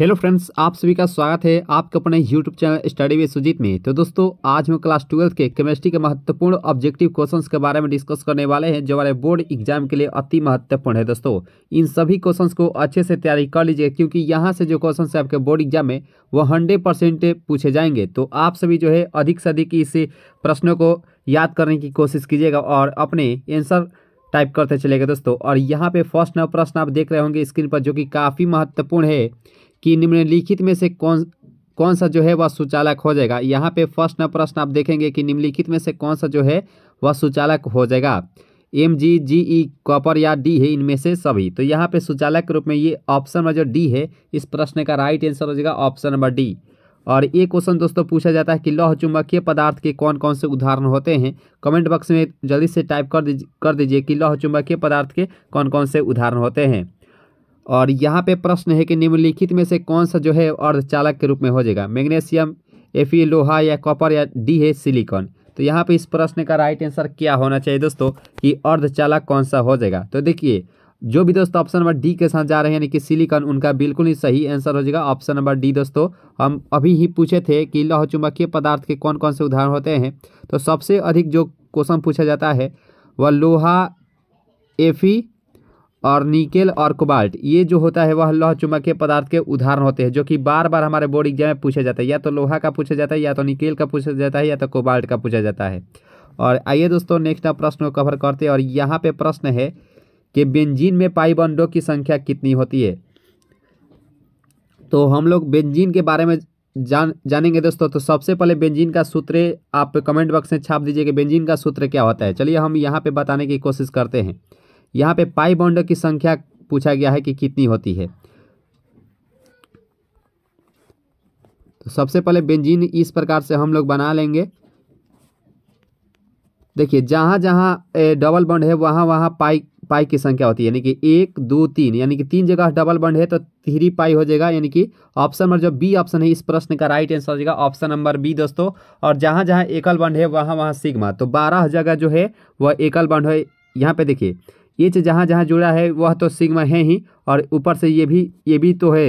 hello friends आप सभी का स्वागत है आपके अपने YouTube channel study with Sujeet में तो दोस्तों आज हम क्लास ट्वेल्थ के केमिस्ट्री के महत्वपूर्ण ऑब्जेक्टिव क्वेश्चंस के बारे में डिस्कस करने वाले हैं जो हमारे बोर्ड एग्जाम के लिए अति महत्वपूर्ण है दोस्तों इन सभी क्वेश्चंस को अच्छे से तैयारी कर लीजिए क्योंकि यहाँ से जो क्वेश्चन आपके बोर्ड एग्जाम में वो हंड्रेड पूछे जाएंगे तो आप सभी जो है अधिक से अधिक इस प्रश्नों को याद करने की कोशिश कीजिएगा और अपने एंसर टाइप करते चलेगा दोस्तों और यहाँ पे फर्स्ट नव प्रश्न आप देख रहे होंगे स्क्रीन पर जो कि काफ़ी महत्वपूर्ण है कि निम्नलिखित में से कौन कौन सा जो है वह सुचालक हो जाएगा यहाँ पे फर्स्ट प्रश्न आप देखेंगे कि निम्नलिखित में से कौन सा जो है वह सुचालक हो जाएगा M G G E copper या डी है इनमें से सभी तो यहाँ पे सुचालक के रूप में ये ऑप्शन नंबर जो डी है इस प्रश्न का राइट आंसर हो जाएगा ऑप्शन नंबर डी और ये क्वेश्चन दोस्तों पूछा जाता है कि लौह चुंबकीय पदार्थ के कौन कौन से उदाहरण होते हैं कमेंट बॉक्स में जल्दी से टाइप कर दीजिए कि लौह चुंबकीय पदार्थ के कौन कौन से उदाहरण होते हैं और यहाँ पे प्रश्न है कि निम्नलिखित में से कौन सा जो है अर्धचालक के रूप में हो जाएगा मैग्नेशियम एफी लोहा या कॉपर या डी है सिलिकॉन तो यहाँ पे इस प्रश्न का राइट आंसर क्या होना चाहिए दोस्तों कि अर्धचालक कौन सा हो जाएगा तो देखिए जो भी दोस्तों ऑप्शन नंबर डी के साथ जा रहे हैं यानी कि सिलिकॉन उनका बिल्कुल ही सही आंसर हो जाएगा ऑप्शन नंबर डी दोस्तों हम अभी ही पूछे थे कि लौह चुंबकीय पदार्थ के कौन कौन से उदाहरण होते हैं तो सबसे अधिक जो क्वेश्चन पूछा जाता है वह लोहा एफी और निकेल और कोबाल्ट ये जो होता है वह लौह चुंबकीय पदार्थ के उदाहरण होते हैं जो कि बार बार हमारे बोर्ड एग्जाम में पूछा जाता है या तो लोहा का पूछा जाता है या तो निकेल का पूछा जाता है या तो कोबाल्ट का पूछा जाता है और आइए दोस्तों नेक्स्ट प्रश्न को कवर करते हैं और यहाँ पे प्रश्न है कि बेंजीन में पाई बंडों की संख्या कितनी होती है तो हम लोग बेंजीन के बारे में जान जानेंगे दोस्तों तो सबसे पहले बेंजीन का सूत्र आप कमेंट बॉक्स में छाप दीजिए कि बेंजीन का सूत्र क्या होता है चलिए हम यहाँ पे बताने की कोशिश करते हैं यहाँ पे पाई बॉन्डों की संख्या पूछा गया है कि कितनी होती है तो सबसे पहले बेंजीन इस प्रकार से हम लोग बना लेंगे देखिए जहाँ जहाँ डबल बॉन्ड है वहाँ वहाँ पाई पाई की संख्या होती है यानी कि एक दो तीन यानी कि तीन जगह डबल बॉन्ड है तो थ्री पाई हो जाएगा यानी कि ऑप्शन नंबर जो बी ऑप्शन है इस प्रश्न का राइट आंसर हो जाएगा ऑप्शन नंबर बी दोस्तों और जहाँ जहाँ एकल बॉन्ड है वहाँ वहाँ सिग्मा तो बारह जगह जो है वह एकल बॉन्ड है यहाँ पे देखिए चीज़ जहाँ जहाँ जुड़ा है वह तो सिग्मा है ही और ऊपर से ये भी ये भी तो है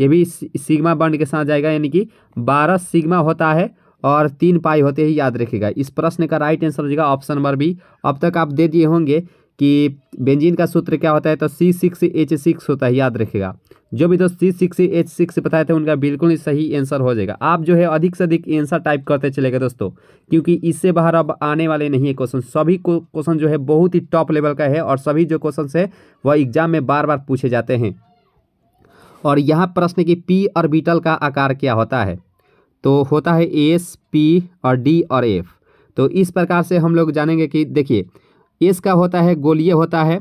ये भी सिग्मा बंड के साथ जाएगा यानी कि बारह सिग्मा होता है और तीन पाई होते ही याद रखेगा इस प्रश्न का राइट आंसर हो जाएगा ऑप्शन नंबर बी अब तक आप दे दिए होंगे कि बेंजीन का सूत्र क्या होता है तो सी सिक्स एच सिक्स होता है याद रखेगा जो भी दोस्त सी सिक्स एच सिक्स बताए थे उनका बिल्कुल ही सही आंसर हो जाएगा आप जो है अधिक से अधिक आंसर टाइप करते चलेगा दोस्तों क्योंकि इससे बाहर अब आने वाले नहीं है क्वेश्चन सभी क्वेश्चन जो है बहुत ही टॉप लेवल का है और सभी जो क्वेश्चन है वह एग्जाम में बार बार पूछे जाते हैं और यहाँ प्रश्न कि पी ऑर्बिटल का आकार क्या होता है तो होता है एस पी और डी और एफ तो इस प्रकार से हम लोग जानेंगे कि देखिए एस का होता है गोलिये होता है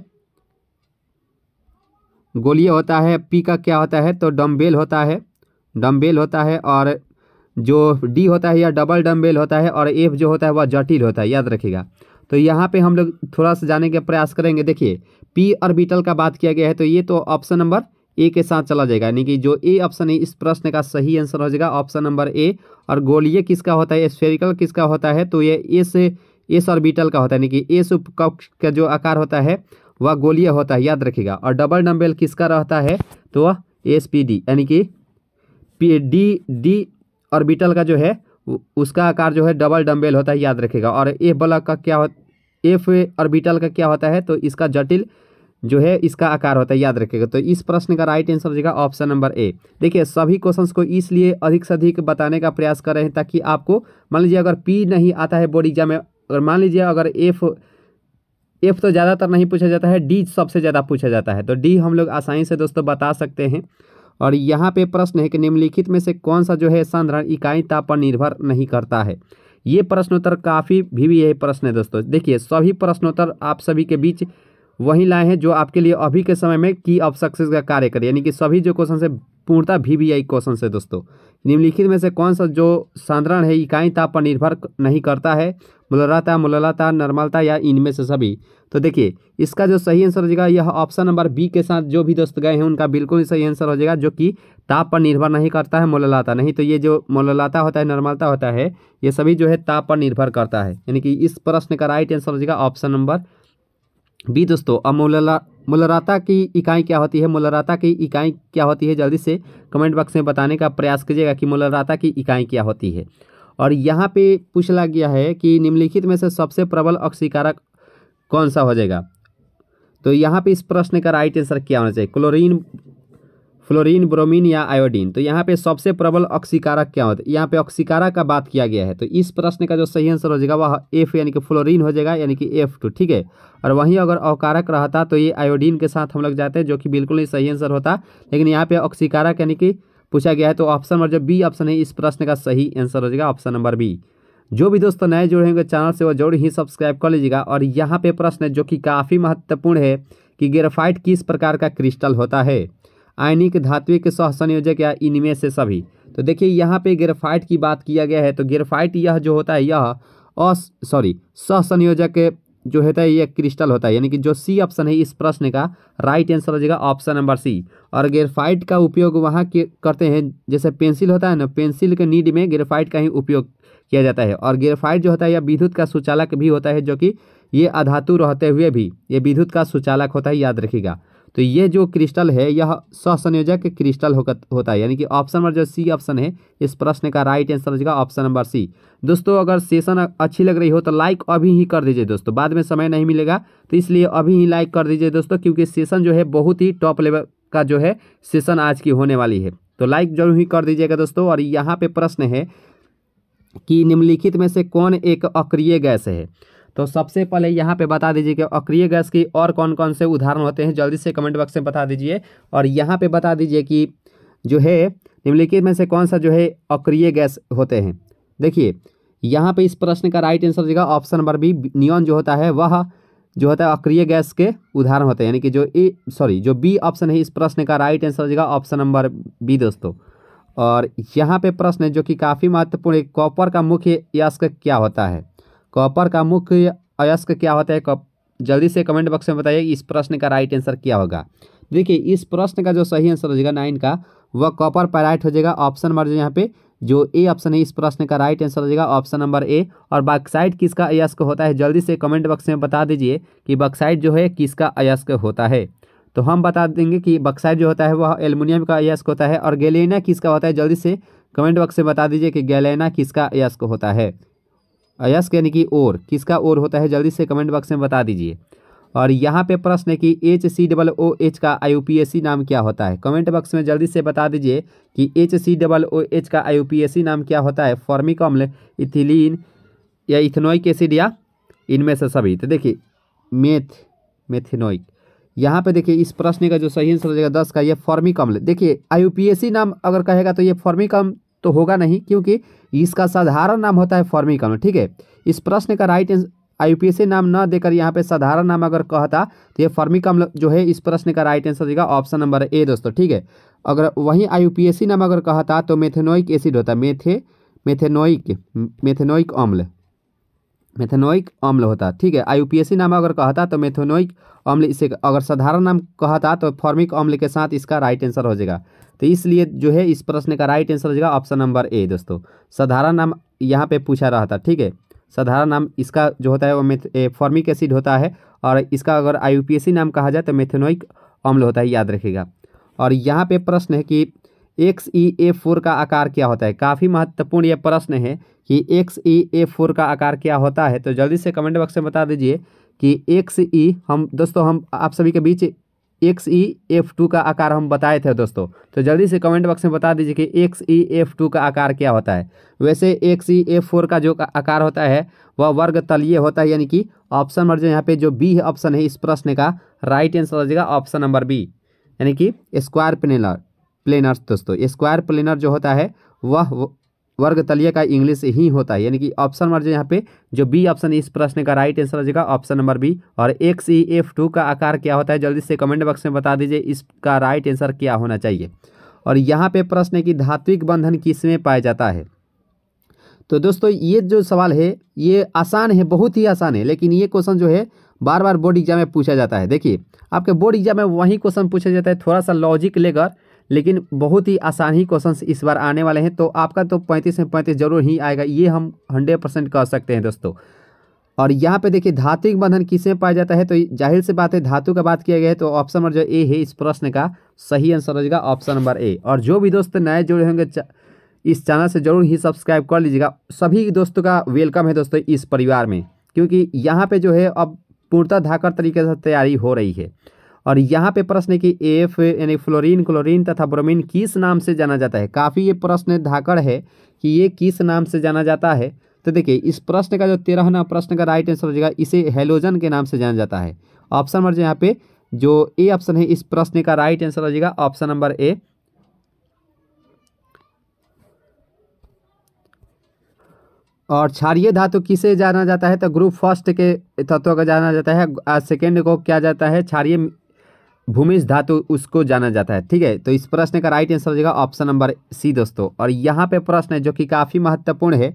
गोलिये होता है पी का क्या होता है तो डम्बेल होता है डम्बेल होता है और जो डी होता है या डबल डम्बेल होता है और एफ जो होता है वह जटिल होता है याद रखिएगा तो यहाँ पे हम लोग थोड़ा सा जाने के प्रयास करेंगे देखिए पी और बीटल का बात किया गया है तो ये तो ऑप्शन नंबर ए के साथ चला जाएगा यानी कि जो ए ऑप्शन है इस प्रश्न का सही आंसर हो जाएगा ऑप्शन नंबर ए और गोलिये किसका होता है स्फेरिकल किसका होता है तो ये ए से एस ऑर्बिटल का होता है यानी कि एस उपकक्ष का जो आकार होता है वह गोलिया होता है याद रखिएगा और डबल डम्बेल किसका रहता है तो वह एस पी डी यानी कि पी डी डी ऑर्बिटल का जो है उसका आकार जो है डबल डम्बेल होता है याद रखेगा और एफ ब्लॉक का क्या हो एफ ऑर्बिटल का क्या होता है तो इसका जटिल जो है इसका आकार होता है याद रखेगा तो इस प्रश्न का राइट आंसर जगह ऑप्शन नंबर ए देखिए सभी क्वेश्चंस को इसलिए अधिक से अधिक बताने का प्रयास कर रहे हैं ताकि आपको मान लीजिए अगर पी नहीं आता है बोर्ड एग्जाम में अगर मान लीजिए अगर एफ एफ तो ज़्यादातर नहीं पूछा जाता है डी सबसे ज़्यादा पूछा जाता है तो डी हम लोग आसानी से दोस्तों बता सकते हैं और यहाँ पे प्रश्न है कि निम्नलिखित में से कौन सा जो है संधारण इकाई ताप पर निर्भर नहीं करता है ये प्रश्नोत्तर काफ़ी भी, भी यही प्रश्न है दोस्तों देखिए सभी प्रश्नोत्तर आप सभी के बीच वही लाए हैं जो आपके लिए अभी के समय में की ऑफ सक्सेस का कार्य करें यानी कि सभी जो क्वेश्चन से पूर्णता भी भी आई क्वेश्चन से दोस्तों निम्नलिखित में से कौन सा जो साधारण है इकाई ताप पर निर्भर नहीं करता है मुलरता मुलरता नर्मलता या इनमें से सभी तो देखिए इसका जो सही आंसर हो जाएगा यह ऑप्शन नंबर बी के साथ जो भी दोस्त गए हैं उनका बिल्कुल सही आंसर हो जाएगा जो कि ताप पर निर्भर नहीं करता है मुलरता नहीं तो ये जो मुलरता होता है नर्मलता होता है ये सभी जो है ताप पर निर्भर करता है यानी कि इस प्रश्न का राइट आंसर हो जाएगा ऑप्शन नंबर बी दोस्तों अमोलला मुलराता की इकाई क्या होती है मुलराता की इकाई क्या होती है जल्दी से कमेंट बॉक्स में बताने का प्रयास कीजिएगा कि मुलराता की इकाई क्या होती है और यहाँ पे पूछला गया है कि निम्नलिखित में से सबसे प्रबल अक्षिकारक कौन सा हो जाएगा तो यहाँ पे इस प्रश्न का राइट आंसर क्या होना चाहिए क्लोरीन फ्लोरीन ब्रोमीन या आयोडीन तो यहाँ पे सबसे प्रबल ऑक्सीकारक क्या होता है यहाँ पे ऑक्सीकारक का बात किया गया है तो इस प्रश्न का जो सही आंसर हो जाएगा वह एफ यानी कि फ्लोरीन हो जाएगा यानी कि एफ टू ठीक है और वहीं अगर अवकारक रहता तो ये आयोडीन के साथ हम लोग जाते हैं जो कि बिल्कुल नहीं सही आंसर होता लेकिन यहाँ पे ऑक्सीकारक यानी कि पूछा गया है तो ऑप्शन नंबर जो बी ऑप्शन है इस प्रश्न का सही आंसर हो जाएगा ऑप्शन नंबर बी जो भी दोस्तों नए जुड़े होंगे चैनल से वो जरूर ही सब्सक्राइब कर लीजिएगा और यहाँ पे प्रश्न है जो कि काफ़ी महत्वपूर्ण है कि ग्रेफाइट किस प्रकार का क्रिस्टल होता है आयनिक धात्विक सह संयोजक या इनमें से सभी तो देखिए यहाँ पे ग्रेफाइट की बात किया गया है तो ग्रेफाइट यह जो होता है यह सॉरी सह संयोजक जो होता है ये क्रिस्टल होता है यानी कि जो सी ऑप्शन है इस प्रश्न का राइट आंसर हो जाएगा ऑप्शन नंबर सी और ग्रेफाइट का उपयोग वहाँ करते हैं जैसे पेंसिल होता है ना पेंसिल के नीड में ग्रेफाइट का ही उपयोग किया जाता है और ग्रेफाइट जो होता है यह विद्युत का सुचालक भी होता है जो कि ये अधातु रहते हुए भी ये विद्युत का सुचालक होता है याद रखिएगा तो ये जो क्रिस्टल है यह सहसंयोजक क्रिस्टल होता है यानी कि ऑप्शन नंबर जो सी ऑप्शन है इस प्रश्न का राइट आंसर हो जाएगा ऑप्शन नंबर सी दोस्तों अगर सेशन अच्छी लग रही हो तो लाइक अभी ही कर दीजिए दोस्तों बाद में समय नहीं मिलेगा तो इसलिए अभी ही लाइक कर दीजिए दोस्तों क्योंकि सेशन जो है बहुत ही टॉप लेवल का जो है सेशन आज की होने वाली है तो लाइक जरूर ही कर दीजिएगा दोस्तों और यहाँ पे प्रश्न है कि निम्नलिखित में से कौन एक अक्रिय गैस है तो सबसे पहले यहाँ पे बता दीजिए कि अक्रिय गैस की और कौन कौन से उदाहरण होते हैं जल्दी से कमेंट बॉक्स में बता दीजिए और यहाँ पे बता दीजिए कि जो है निम्नलिखित में से कौन सा जो है अक्रिय गैस होते हैं देखिए यहाँ पे इस प्रश्न का राइट आंसर देगा ऑप्शन नंबर बी नियॉन जो होता है वह जो होता है अक्रिय गैस के उदाहरण होते हैं यानी कि जो ए सॉरी जो बी ऑप्शन है इस प्रश्न का राइट आंसर देगा ऑप्शन नंबर बी दोस्तों और यहाँ पे प्रश्न है जो कि काफ़ी महत्वपूर्ण है कॉपर का मुख्य अयस्क क्या होता है कॉपर का मुख्य अयस्क क्या होता है जल्दी से कमेंट बॉक्स में बताइए इस प्रश्न का राइट आंसर क्या होगा देखिए इस प्रश्न का जो सही आंसर हो जाएगा नाइन का वह कॉपर पैराइट हो जाएगा ऑप्शन नंबर जो यहाँ पे जो ए ऑप्शन है इस प्रश्न का राइट आंसर हो जाएगा ऑप्शन नंबर ए और बक्साइड किसका अयस्क होता है जल्दी से कमेंट बॉक्स में बता दीजिए कि बक्साइड जो है किसका अयस्क होता है तो हम बता देंगे कि बक्साइड जो होता है वह एल्युमिनियम का अयस्क होता है और गैलेना किसका होता है जल्दी से कमेंट बॉक्स में बता दीजिए कि गैलेना किसका अयस्क होता है अयस्क यानी कि ओर किसका ओर होता है जल्दी से कमेंट बॉक्स में बता दीजिए और यहाँ पे प्रश्न है कि H C double O H का आई नाम क्या होता है कमेंट बॉक्स में जल्दी से बता दीजिए कि H C double O H का आई नाम क्या होता है फॉर्मिक अम्ल इथिलीन या इथेनोइक एसिड या इनमें से सभी तो देखिए मेथ मेथिनोइक यहाँ पे देखिए इस प्रश्न का जो सही आंसर हो जाएगा दस का ये फॉर्मिक अम्ल देखिए आई नाम अगर कहेगा तो ये फॉर्मिक अम्ल तो होगा नहीं क्योंकि इसका साधारण नाम होता है फॉर्मिक अम्ल ठीक है इस प्रश्न का राइट आंसर आईपीएस नाम ना देकर यहाँ पे साधारण नाम अगर कहता तो ये फर्मी अम्ल जो है इस प्रश्न का राइट आंसर देगा ऑप्शन नंबर ए दोस्तों ठीक है अगर वहीं आईपीएसी नाम अगर कहता तो मेथेनोइक एसिड होता मेथे मेथेनोइक मेथेनोइक अम्ल मेथेनोइक अम्ल होता ठीक है आईयूपीएसी नाम अगर कहता तो मेथेनोइक अम्ल इसे अगर साधारण नाम कहता तो फॉर्मिक अम्ल के साथ इसका राइट आंसर हो जाएगा तो इसलिए जो है इस प्रश्न का राइट आंसर हो जाएगा ऑप्शन नंबर ए दोस्तों साधारण नाम यहाँ पे पूछा रहा था ठीक है साधारण नाम इसका जो होता है वो फॉर्मिक एसिड होता है और इसका अगर आई नाम कहा जाए तो मेथेनोइक अम्ल होता है याद रखेगा और यहाँ पे प्रश्न है कि एक्स ई ए फोर का आकार क्या होता है काफ़ी महत्वपूर्ण यह प्रश्न है कि एक्स ई ए फोर का आकार क्या होता है तो जल्दी से कमेंट बॉक्स में बता दीजिए कि एक्स ई e, हम दोस्तों हम आप सभी के बीच एक्स ई एफ टू का आकार हम बताए थे दोस्तों तो जल्दी से कमेंट बॉक्स में बता दीजिए कि एक्स ई एफ टू का आकार क्या होता है वैसे एक्स ई एफ फोर का जो आकार होता है वह वर्ग तलीय होता है यानी कि ऑप्शन नंबर जो यहाँ पे जो बी ऑप्शन है इस प्रश्न का राइट आंसर हो जाएगा ऑप्शन नंबर बी यानी कि स्क्वायर प्लेनर प्लेनर्स दोस्तों स्क्वायर प्लेनर जो होता है वह वर्ग तलिया का इंग्लिश ही होता है यानी कि ऑप्शन नंबर जो यहाँ पे जो बी ऑप्शन इस प्रश्न का राइट आंसर हो जाएगा ऑप्शन नंबर बी और एक्स ई एफ टू का आकार क्या होता है जल्दी से कमेंट बॉक्स में बता दीजिए इसका राइट आंसर क्या होना चाहिए और यहाँ पे प्रश्न है कि धात्विक बंधन किस में पाया जाता है तो दोस्तों ये जो सवाल है ये आसान है बहुत ही आसान है लेकिन ये क्वेश्चन जो है बार बार बोर्ड एग्जाम में पूछा जाता है देखिए आपके बोर्ड एग्जाम में वही क्वेश्चन पूछा जाता है थोड़ा सा लॉजिक लेकर लेकिन बहुत ही आसान ही क्वेश्चन इस बार आने वाले हैं तो आपका तो पैंतीस में पैंतीस जरूर ही आएगा ये हम हंड्रेड परसेंट कह सकते हैं दोस्तों और यहाँ पे देखिए के बंधन किसे पाया जाता है तो जाहिर सी बात है धातु का बात किया गया है तो ऑप्शन नंबर जो ए है इस प्रश्न का सही आंसर हो जाएगा ऑप्शन नंबर ए और जो भी दोस्त नए जुड़े होंगे इस चैनल से जरूर ही सब्सक्राइब कर लीजिएगा सभी दोस्तों का वेलकम है दोस्तों इस परिवार में क्योंकि यहाँ पर जो है अब पूर्णतः धाकर तरीके से तैयारी हो रही है और यहाँ पे प्रश्न है कि एफ यानी फ्लोरीन क्लोरीन तथा ब्रोमीन किस नाम से जाना जाता है काफ़ी ये प्रश्न धाकड़ है कि ये किस नाम से जाना जाता है तो देखिए इस प्रश्न का जो तेरहवा प्रश्न का राइट आंसर हो जाएगा इसे हेलोजन के नाम से जाना जाता है ऑप्शन नंबर जो यहाँ पे जो ए ऑप्शन है इस प्रश्न का राइट आंसर हो जाएगा ऑप्शन नंबर ए और क्षारीय धातु किसे जाना जाता है तो ग्रुप फर्स्ट के तत्व का जाना जाता है सेकेंड को क्या जाता है क्षारीय भूमिज धातु उसको जाना जाता है ठीक है तो इस प्रश्न का राइट आंसर हो जाएगा ऑप्शन नंबर सी दोस्तों और यहाँ पे प्रश्न है जो कि काफ़ी महत्वपूर्ण है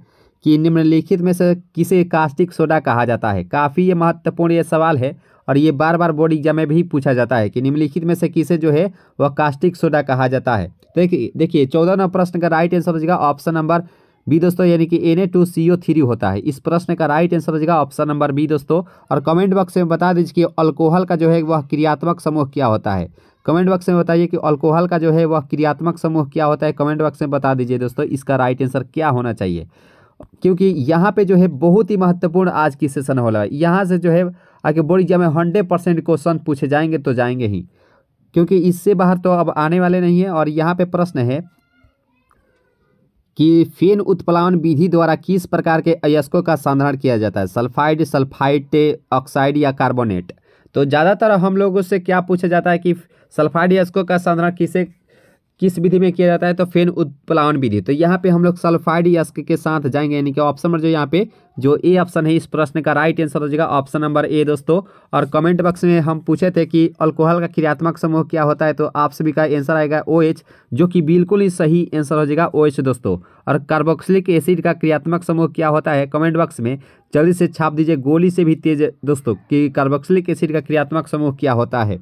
कि निम्नलिखित में से किसे कास्टिक सोडा कहा जाता है काफ़ी ये महत्वपूर्ण ये सवाल है और ये बार बार बोर्ड एग्जाम में भी पूछा जाता है कि निम्नलिखित में से किसे जो है वह कास्टिक सोडा कहा जाता है देखिए तो देखिए चौदह नंबर प्रश्न का राइट आंसर हो जाएगा ऑप्शन नंबर बी दोस्तों यानी कि N A two C O three होता है इस प्रश्न का राइट आंसर हो जाएगा ऑप्शन नंबर बी दोस्तों और कमेंट बॉक्स में बता दीजिए कि अल्कोहल का जो है वह क्रियात्मक समूह क्या होता है कमेंट बॉक्स में बताइए कि अल्कोहल का जो है वह क्रियात्मक समूह क्या होता है कमेंट बॉक्स में बता दीजिए दोस्तों इसका राइट आंसर क्या होना चाहिए क्योंकि यहाँ पे जो है बहुत ही महत्वपूर्ण आज की सेशन हो रहा है यहाँ से जो है आगे बोर्ड एग्जाम में हंड्रेड परसेंट क्वेश्चन पूछे जाएंगे तो जाएंगे ही क्योंकि इससे बाहर तो अब आने वाले नहीं है और यहाँ पे प्रश्न है कि फेन उत्प्लावन विधि द्वारा किस प्रकार के अयस्कों का संधारण किया जाता है सल्फाइड सल्फाइड ऑक्साइड या कार्बोनेट तो ज़्यादातर हम लोगों से क्या पूछा जाता है कि सल्फाइड अयस्कों का संधारण किसे किस विधि में किया जाता है तो फेन उत्प्लावन विधि तो यहाँ पे हम लोग सल्फाइड यस्क के साथ जाएंगे यानी कि ऑप्शन नंबर जो यहाँ पे जो ए ऑप्शन है इस प्रश्न का राइट आंसर हो जाएगा ऑप्शन नंबर ए दोस्तों और कमेंट बॉक्स में हम पूछे थे कि अल्कोहल का क्रियात्मक समूह क्या होता है तो आप सभी का आंसर आएगा ओ OH, जो कि बिल्कुल ही सही आंसर हो जाएगा ओ OH दोस्तों और कार्बोक्सिलिक एसिड का क्रियात्मक समूह क्या होता है कमेंट बॉक्स में जल्दी से छाप दीजिए गोली से भी तेज दोस्तों कि कार्बोक्सिलिक एसिड का क्रियात्मक समूह क्या होता है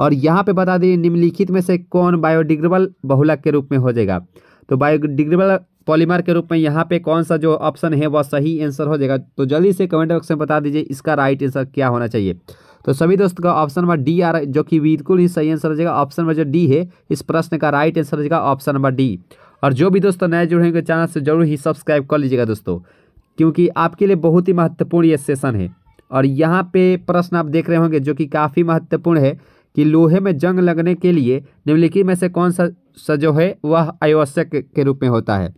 और यहाँ पे बता दें निम्नलिखित में से कौन बायोडिग्रेबल बहुलक के रूप में हो जाएगा तो बायोडिग्रेबल पॉलीमर के रूप में यहाँ पे कौन सा जो ऑप्शन है वह सही आंसर हो जाएगा तो जल्दी से कमेंट बॉक्स में बता दीजिए इसका राइट आंसर क्या होना चाहिए तो सभी दोस्तों का ऑप्शन नंबर डी आ रहा जो कि बिल्कुल ही सही आंसर हो जाएगा ऑप्शन नंबर जो डी है इस प्रश्न का राइट आंसर हो जाएगा ऑप्शन नंबर डी और जो भी दोस्तों नए जुड़ेंगे चैनल से जरूर ही सब्सक्राइब कर लीजिएगा दोस्तों क्योंकि आपके लिए बहुत ही महत्वपूर्ण ये सेशन है और यहाँ पे प्रश्न आप देख रहे होंगे जो कि काफ़ी महत्वपूर्ण है कि लोहे में जंग लगने के लिए निम्नलिखित में से कौन सा जो है वह आवश्यक के रूप में होता है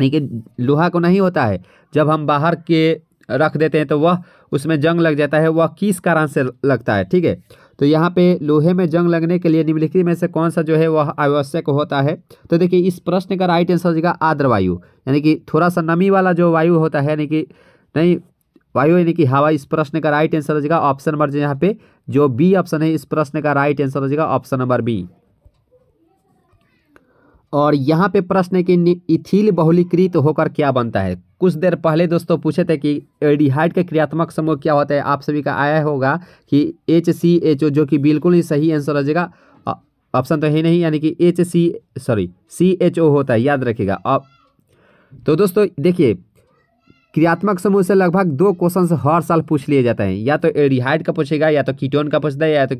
लेकिन लोहा को नहीं होता है जब हम बाहर के रख देते हैं तो वह उसमें जंग लग जाता है वह किस कारण से लगता है ठीक है तो यहाँ पे लोहे में जंग लगने के लिए निम्नलिखित में से कौन सा जो है वह आवश्यक होता है तो देखिए इस प्रश्न का राइट आंसर हो जाएगा आर्द्र वायु यानी कि थोड़ा सा नमी वाला जो वायु होता है यानी कि नहीं वायु यानी कि हवा इस प्रश्न का राइट आंसर हो जाएगा ऑप्शन नंबर यहाँ पे जो बी ऑप्शन है इस प्रश्न का राइट आंसर हो जाएगा ऑप्शन नंबर बी और यहाँ पे प्रश्न है कि इथिल बहुलीकृत होकर क्या बनता है कुछ देर पहले दोस्तों पूछे थे कि एल्डिहाइड का क्रियात्मक समूह क्या होता है आप सभी का आया होगा कि एच सी एच ओ जो कि बिल्कुल ही सही आंसर हो जाएगा ऑप्शन तो है नहीं यानी कि H C sorry C H O होता है याद रखिएगा अब तो दोस्तों देखिए क्रियात्मक समूह से लगभग दो क्वेश्चन हर साल पूछ लिए जाते हैं या तो एडिहाइड का पूछेगा या तो कीटोन का पूछता है या तो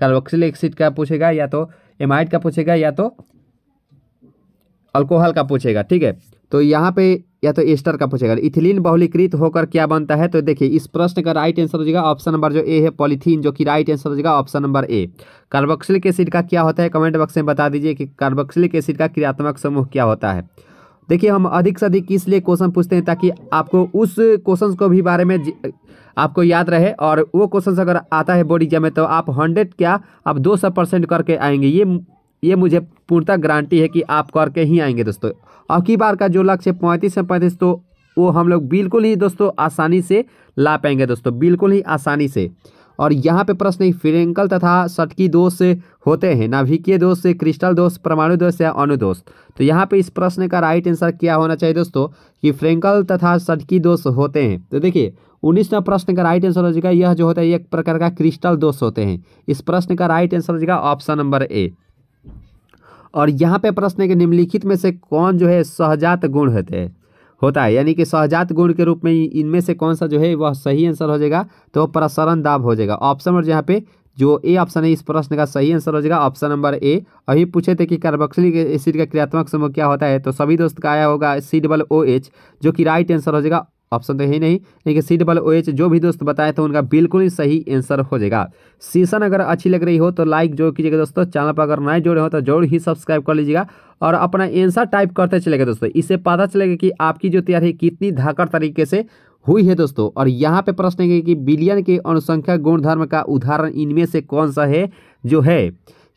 कार्बोक्सिल एक्सिड का पूछेगा या तो एमाइड का पूछेगा या तो अल्कोहल का पूछेगा ठीक है तो यहाँ पे या तो एस्टर का पूछेगा इथिलीन बहुलीकृत होकर क्या बनता है तो देखिए इस प्रश्न का राइट आंसर हो जाएगा ऑप्शन नंबर जो ए है पॉलीथीन जो कि राइट आंसर हो जाएगा option number A carboxylic acid का क्या होता है कमेंट बॉक्स में बता दीजिए कि कार्बोक्सिलिक एसिड का क्रियात्मक समूह क्या होता है देखिए हम अधिक से अधिक इसलिए क्वेश्चन पूछते हैं ताकि आपको उस क्वेश्चन को भी बारे में आपको याद रहे और वो क्वेश्चन अगर आता है बॉडी एग्जाम में तो आप हंड्रेड क्या आप दो सौ परसेंट करके आएंगे ये ये मुझे पूर्णतः गारंटी है कि आप करके ही आएंगे दोस्तों और की बार का जो लक्ष्य पैंतीस से पैंतीस तो वो हम लोग बिल्कुल ही दोस्तों आसानी से ला पाएंगे दोस्तों बिल्कुल ही आसानी से और यहाँ पे प्रश्न फिरेंकल तथा सटकी दोष होते हैं नाभिकीय दोष क्रिस्टल दोष परमाणु दोष या अनुदोष तो यहाँ पे इस प्रश्न का राइट आंसर क्या होना चाहिए दोस्तों कि फ्रेंकल तथा सटकी दोष होते हैं तो देखिए उन्नीसवा प्रश्न का राइट आंसर हो जाएगा यह जो होता है एक प्रकार का क्रिस्टल दोष होते हैं इस प्रश्न का राइट आंसर हो जाएगा ऑप्शन नंबर ए और यहाँ पे प्रश्न के निम्नलिखित में से कौन जो है सहजात गुण होते हैं होता है यानी कि सहजात गुण के रूप में इनमें से कौन सा जो है वह सही आंसर हो जाएगा तो प्रसरण दाब हो जाएगा ऑप्शन नंबर यहाँ पे जो ए ऑप्शन है इस प्रश्न का सही आंसर हो जाएगा ऑप्शन नंबर ए अभी पूछे थे कि कार्बोक्सिलिक एसिड का क्रियात्मक समूह क्या होता है तो सभी दोस्त का आया होगा सी डबल ओ एच जो कि राइट आंसर हो जाएगा ऑप्शन तो यही नहीं लेकिन सी डबल ओ एच जो भी दोस्त बताए थे उनका बिल्कुल ही सही आंसर हो जाएगा सीशन अगर अच्छी लग रही हो तो लाइक जो कीजिएगा दोस्तों चैनल पर अगर नए जुड़े हो तो जरूर ही सब्सक्राइब कर लीजिएगा और अपना आंसर टाइप करते चलेगा दोस्तों इससे पता चलेगा कि आपकी जो तैयारी कितनी धाकर तरीके से हुई है दोस्तों और यहाँ पे प्रश्न है कि बिलियन के अनुसंख्यक गुणधर्म का उदाहरण इनमें से कौन सा है जो है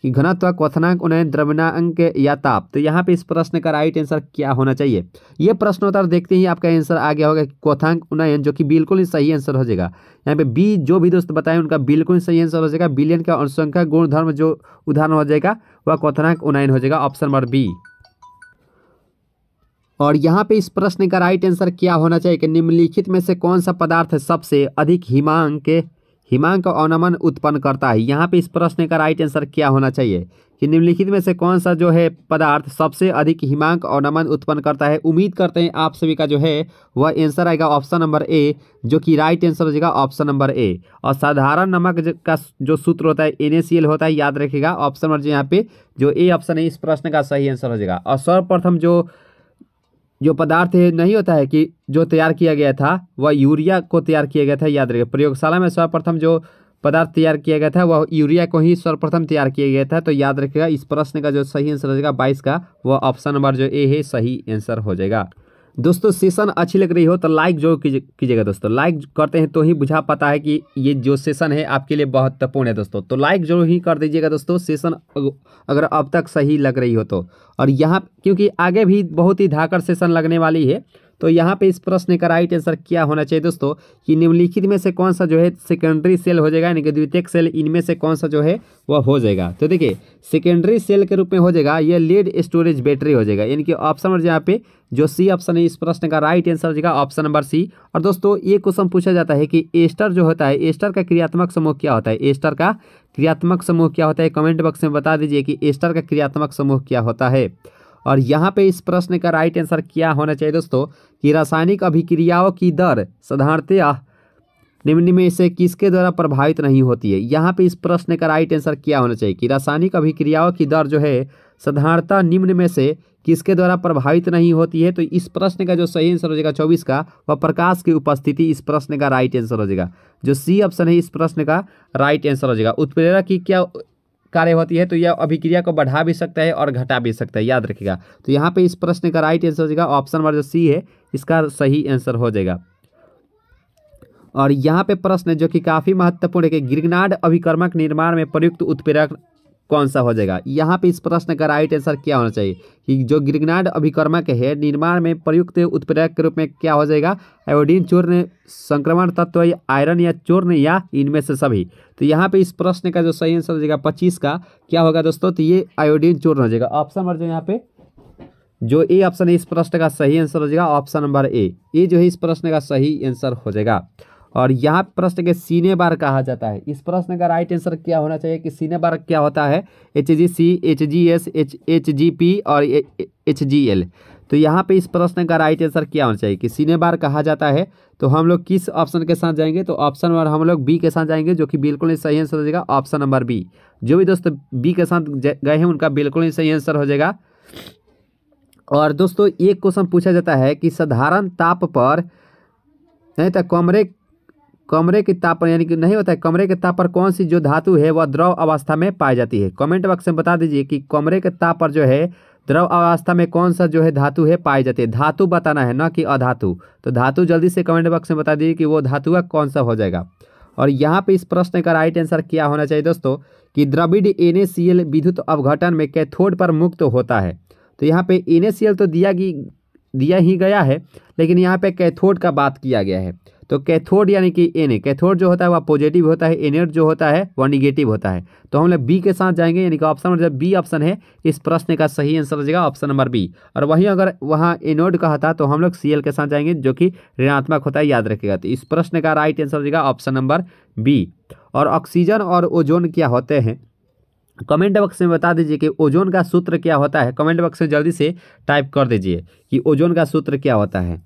कि घनत्व क्वथनांक उन्हें द्रव्यनांक या ताप तो यहाँ पे इस प्रश्न का राइट आंसर क्या होना चाहिए ये प्रश्न उत्तर देखते ही आपका आंसर आ गया होगा कि क्वथांक उन्नयन जो कि बिल्कुल ही सही आंसर हो जाएगा यहाँ पे बी जो भी दोस्त बताएं उनका बिल्कुल सही आंसर हो जाएगा बिलियन का अनुसंख्या गुणधर्म जो उदाहरण हो जाएगा वह क्वथनांक उन्नयन हो जाएगा ऑप्शन नंबर बी और यहाँ पे इस प्रश्न का राइट आंसर क्या होना चाहिए कि निम्नलिखित में से कौन सा पदार्थ सबसे अधिक हिमांक हिमांक का उत्पन्न करता है यहाँ पे इस प्रश्न का राइट आंसर क्या होना चाहिए कि निम्नलिखित में से कौन सा जो है पदार्थ सबसे अधिक हिमांक और नमन उत्पन्न करता है उम्मीद करते हैं आप सभी का जो है वह आंसर आएगा ऑप्शन नंबर ए जो कि राइट आंसर हो जाएगा ऑप्शन नंबर ए और साधारण नमक का जो सूत्र होता है एन होता है याद रखेगा ऑप्शन नंबर जो यहाँ पे जो ए ऑप्शन है इस प्रश्न का सही आंसर हो जाएगा और सर्वप्रथम जो जो पदार्थ नहीं होता है कि जो तैयार किया गया था वह यूरिया को तैयार किया गया था याद रखिए प्रयोगशाला में सर्वप्रथम जो पदार्थ तैयार किया गया था वह यूरिया को ही सर्वप्रथम तैयार किया गया था तो याद रखिएगा इस प्रश्न का जो सही आंसर हो जाएगा बाईस का वह ऑप्शन नंबर जो ए है सही आंसर हो जाएगा दोस्तों सेशन अच्छी लग रही हो तो लाइक जरूर कीजिएगा दोस्तों लाइक करते हैं तो ही बुझा पाता है कि ये जो सेशन है आपके लिए महत्वपूर्ण है दोस्तों तो लाइक जरूर ही कर दीजिएगा दोस्तों सेशन अगर अब तक सही लग रही हो तो और यहाँ क्योंकि आगे भी बहुत ही धाकर सेशन लगने वाली है तो यहाँ पे इस प्रश्न का राइट आंसर क्या होना चाहिए दोस्तों कि निम्नलिखित में से कौन सा जो है सेकेंडरी सेल हो जाएगा यानी कि द्वितीयक सेल इनमें से कौन सा जो है वह हो जाएगा तो देखिए सेकेंडरी सेल के रूप में हो जाएगा यह लीड स्टोरेज बैटरी हो जाएगा यानी कि ऑप्शन नंबर यहाँ पे जो सी ऑप्शन है इस प्रश्न का राइट आंसर हो जाएगा ऑप्शन नंबर सी और दोस्तों ये क्वेश्चन पूछा जाता है कि एस्टर जो होता है एस्टर का क्रियात्मक समूह क्या होता है एस्टर का क्रियात्मक समूह क्या होता है कमेंट बॉक्स में बता दीजिए कि एस्टर का क्रियात्मक समूह क्या होता है और यहाँ पे इस प्रश्न का राइट आंसर क्या होना चाहिए दोस्तों कि रासायनिक अभिक्रियाओं की दर साधारणतः निम्न में से किसके द्वारा प्रभावित नहीं होती है यहाँ पे इस प्रश्न का राइट आंसर क्या होना चाहिए कि रासायनिक अभिक्रियाओं की दर जो है साधारणतः निम्न में से किसके द्वारा प्रभावित नहीं होती है तो इस प्रश्न का जो सही आंसर हो जाएगा चौबीस का वह प्रकाश की उपस्थिति इस प्रश्न का राइट आंसर हो जाएगा जो सी ऑप्शन है इस प्रश्न का राइट आंसर हो जाएगा उत्प्रेरक की क्या कार्य होती है तो यह अभिक्रिया को बढ़ा भी सकता है और घटा भी सकता है याद रखिएगा तो यहाँ पे इस प्रश्न का राइट आंसर हो जाएगा ऑप्शन नंबर जो सी है इसका सही आंसर हो जाएगा और यहाँ पे प्रश्न जो कि काफ़ी महत्वपूर्ण है कि गिरनाड अभिक्रमक निर्माण में प्रयुक्त उत्प्रेरक कौन सा हो जाएगा यहाँ पे इस प्रश्न का राइट आंसर क्या होना चाहिए कि जो गिरगनाड के है निर्माण में प्रयुक्त उत्प्रेरक के रूप में क्या हो जाएगा आयोडीन चूर्ण संक्रमण तत्व या आयरन या चूर्ण या इनमें से सभी तो यहाँ पे इस प्रश्न का जो सही आंसर हो जाएगा पच्चीस का क्या होगा दोस्तों तो ये आयोडीन चूर्ण हो जाएगा ऑप्शन नंबर जो यहाँ पे जो ए ऑप्शन है इस प्रश्न का सही आंसर हो जाएगा ऑप्शन नंबर ए ये जो है इस प्रश्न का सही आंसर हो जाएगा और यहाँ प्रश्न के सीने बार कहा जाता है इस प्रश्न का राइट आंसर क्या होना चाहिए कि सीने बार क्या होता है H G C H G S H H G P और एच जी एल तो यहाँ पे इस प्रश्न का राइट आंसर क्या होना चाहिए कि सीने बार कहा जाता है तो हम लोग किस ऑप्शन के साथ जाएंगे तो ऑप्शन और हम लोग बी के साथ जाएंगे जो कि बिल्कुल ही सही आंसर हो जाएगा ऑप्शन नंबर बी जो भी दोस्तों बी के साथ गए हैं उनका बिल्कुल ही सही आंसर हो जाएगा और दोस्तों एक क्वेश्चन पूछा जाता है कि साधारण ताप पर नहीं तो कमरे कमरे के ताप पर यानी कि नहीं होता है कमरे के ताप पर कौन सी जो धातु है वह द्रव अवस्था में पाई जाती है कमेंट बॉक्स में बता दीजिए कि कमरे के ताप पर जो है द्रव अवस्था में कौन सा जो है धातु है पाई जाती है धातु बताना है ना कि अधातु तो धातु जल्दी से कमेंट बॉक्स में बता दीजिए कि वो धातु कौन सा हो जाएगा और यहाँ पे इस प्रश्न का राइट आंसर क्या होना चाहिए दोस्तों कि द्रविड एन विद्युत अवघटन में कैथोड पर मुक्त होता है तो यहाँ पर एन तो दिया कि दिया ही गया है लेकिन यहाँ पर कैथोड का बात किया गया है तो कैथोड यानी कि एन कैथोड जो होता है वह पॉजिटिव होता है एनेड जो होता है वह निगेटिव होता है तो हम लोग बी के साथ जाएंगे यानी कि ऑप्शन जब बी ऑप्शन है इस प्रश्न का सही आंसर हो जाएगा ऑप्शन नंबर बी और वहीं अगर वहाँ एनोड कहा था तो हम लोग सी के साथ जाएंगे जो कि ऋणात्मक होता है याद रखेगा तो इस प्रश्न का राइट आंसर हो जाएगा ऑप्शन नंबर बी और ऑक्सीजन और ओजोन क्या होते हैं कमेंट बॉक्स में बता दीजिए कि ओजोन का सूत्र क्या होता है कमेंट बॉक्स में जल्दी से टाइप कर दीजिए कि ओजोन का सूत्र क्या होता है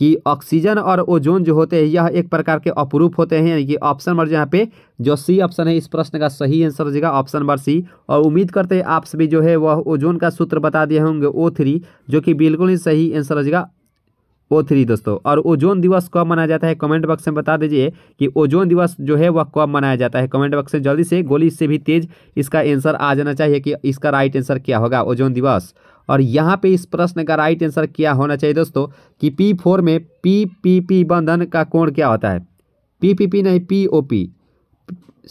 कि ऑक्सीजन और ओजोन जो होते हैं यह एक प्रकार के अपरूप होते हैं यानी कि ऑप्शन नंबर यहाँ पे जो सी ऑप्शन है इस प्रश्न का सही आंसर हो जाएगा ऑप्शन नंबर सी और उम्मीद करते हैं आप सभी जो है वह ओजोन का सूत्र बता दिए होंगे ओ थ्री जो कि बिल्कुल ही सही आंसर हो जाएगा ओ थ्री दोस्तों और ओजोन दिवस कब मनाया जाता है कमेंट बॉक्स में बता दीजिए कि ओजोन दिवस जो है वह कब मनाया जाता है कमेंट बॉक्स में जल्दी से गोली से भी तेज इसका आंसर आ जाना चाहिए कि इसका राइट आंसर क्या होगा ओजोन दिवस और यहाँ पे इस प्रश्न का राइट आंसर क्या होना चाहिए दोस्तों कि पी फोर में पी पी पी बंधन का कोण क्या होता है पी पी पी नहीं P O P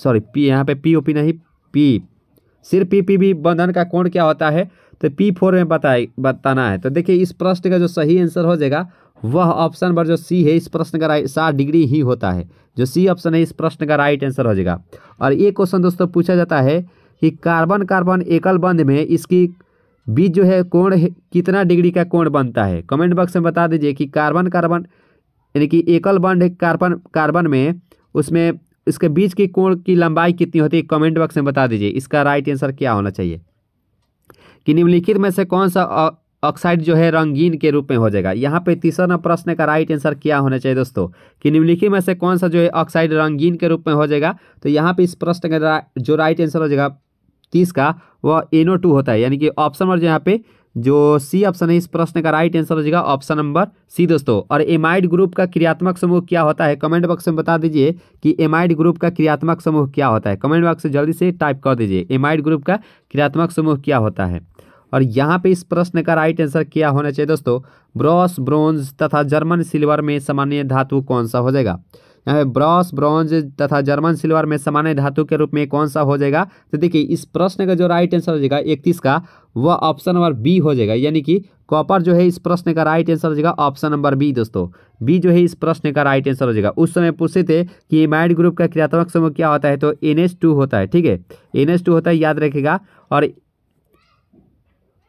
sorry P यहाँ पे पी ओ पी नहीं पी सिर्फ पी पी पी बंधन का कोण क्या होता है तो पी फोर में बताए बताना है तो देखिए इस प्रश्न का जो सही आंसर हो जाएगा वह ऑप्शन नंबर जो सी है इस प्रश्न का राइट साठ डिग्री ही होता है जो सी ऑप्शन है इस प्रश्न का राइट आंसर हो जाएगा और ये क्वेश्चन दोस्तों पूछा जाता है कि कार्बन कार्बन एकल बंध में इसकी बीज जो है कोण है, कितना डिग्री का कोण बनता है कमेंट बॉक्स में बता दीजिए कि कार्बन कार्बन यानी कि एकल बंड कार्बन कार्बन में उसमें इसके बीज की कोण की लंबाई कितनी होती है कमेंट बॉक्स में बता दीजिए इसका राइट आंसर क्या होना चाहिए कि निम्नलिखित में से कौन सा ऑक्साइड जो है रंगीन के रूप में हो जाएगा यहाँ पे तीसरा प्रश्न का राइट आंसर क्या होना चाहिए दोस्तों कि निम्नलिखित में से कौन सा जो है ऑक्साइड रंगीन के रूप में हो जाएगा तो यहाँ पे इस प्रश्न का जो राइट आंसर हो जाएगा तीस का वह एनो टू होता है यानी कि ऑप्शन नंबर यहाँ पे जो सी ऑप्शन है इस प्रश्न का राइट आंसर हो जाएगा ऑप्शन नंबर सी दोस्तों और एमाइड ग्रुप का क्रियात्मक समूह क्या होता है कमेंट बॉक्स में बता दीजिए कि एमाइड ग्रुप का क्रियात्मक समूह क्या होता है कमेंट बॉक्स से जल्दी से टाइप कर दीजिए एमाइड ग्रुप का क्रियात्मक समूह क्या होता है और यहाँ पे इस प्रश्न का राइट आंसर क्या होना चाहिए दोस्तों ब्रॉस ब्रोंज तथा जर्मन सिल्वर में सामान्य धातु कौन सा हो जाएगा ब्रॉस ब्रॉन्ज तथा जर्मन सिल्वर में सामान्य धातु के रूप में कौन सा हो जाएगा तो देखिए इस प्रश्न का जो राइट आंसर हो जाएगा इकतीस का वह ऑप्शन नंबर बी हो जाएगा यानी कि कॉपर जो है इस प्रश्न का राइट आंसर हो जाएगा ऑप्शन नंबर बी दोस्तों बी जो है इस प्रश्न का राइट आंसर हो जाएगा उस समय पूछे थे कि इमाइड ग्रुप का क्रियात्मक समूह क्या होता है तो एन होता है ठीक है एन होता है याद रखेगा और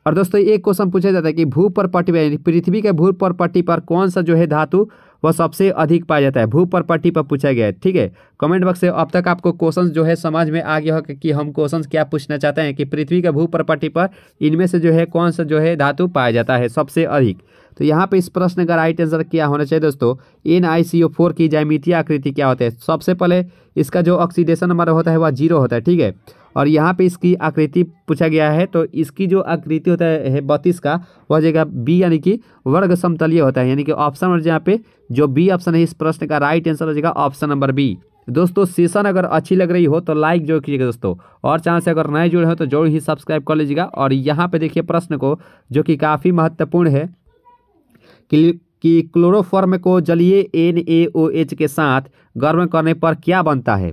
और दोस्तों एक क्वेश्चन पूछा जाता है कि भू पर पट्टी पृथ्वी के भू पर पट्टी पर कौन सा जो है धातु वह सबसे अधिक पाया जाता है भू प्रॉपर्टी पर पूछा गया है ठीक है कमेंट बॉक्स से अब तक आपको क्वेश्चन जो है समझ में आ गया होगा कि हम क्वेश्चन क्या पूछना चाहते हैं कि पृथ्वी का भू प्रॉपर्टी पर इनमें से जो है कौन सा जो है धातु पाया जाता है सबसे अधिक तो यहाँ पे इस प्रश्न का राइट आंसर क्या होना चाहिए दोस्तों एन आई सी ओ फोर की जैमितीय आकृति क्या होता है सबसे पहले इसका जो ऑक्सीडेशन नंबर होता है वह जीरो होता है ठीक है और यहाँ पे इसकी आकृति पूछा गया है तो इसकी जो आकृति होता है बत्तीस का वह जगह बी यानी कि वर्ग समतलीय होता है यानी कि ऑप्शन और यहाँ पे जो बी ऑप्शन है इस प्रश्न का राइट आंसर हो जाएगा ऑप्शन नंबर बी दोस्तों सेशन अगर अच्छी लग रही हो तो लाइक जरूर कीजिएगा दोस्तों और चैनल से अगर नए जुड़े हो तो जरूर ही सब्सक्राइब कर लीजिएगा और यहाँ पे देखिए प्रश्न को जो कि काफ़ी महत्वपूर्ण है कि कि क्लोरोफॉर्म को जलीय एन ए ओ एच के साथ गर्म करने पर क्या बनता है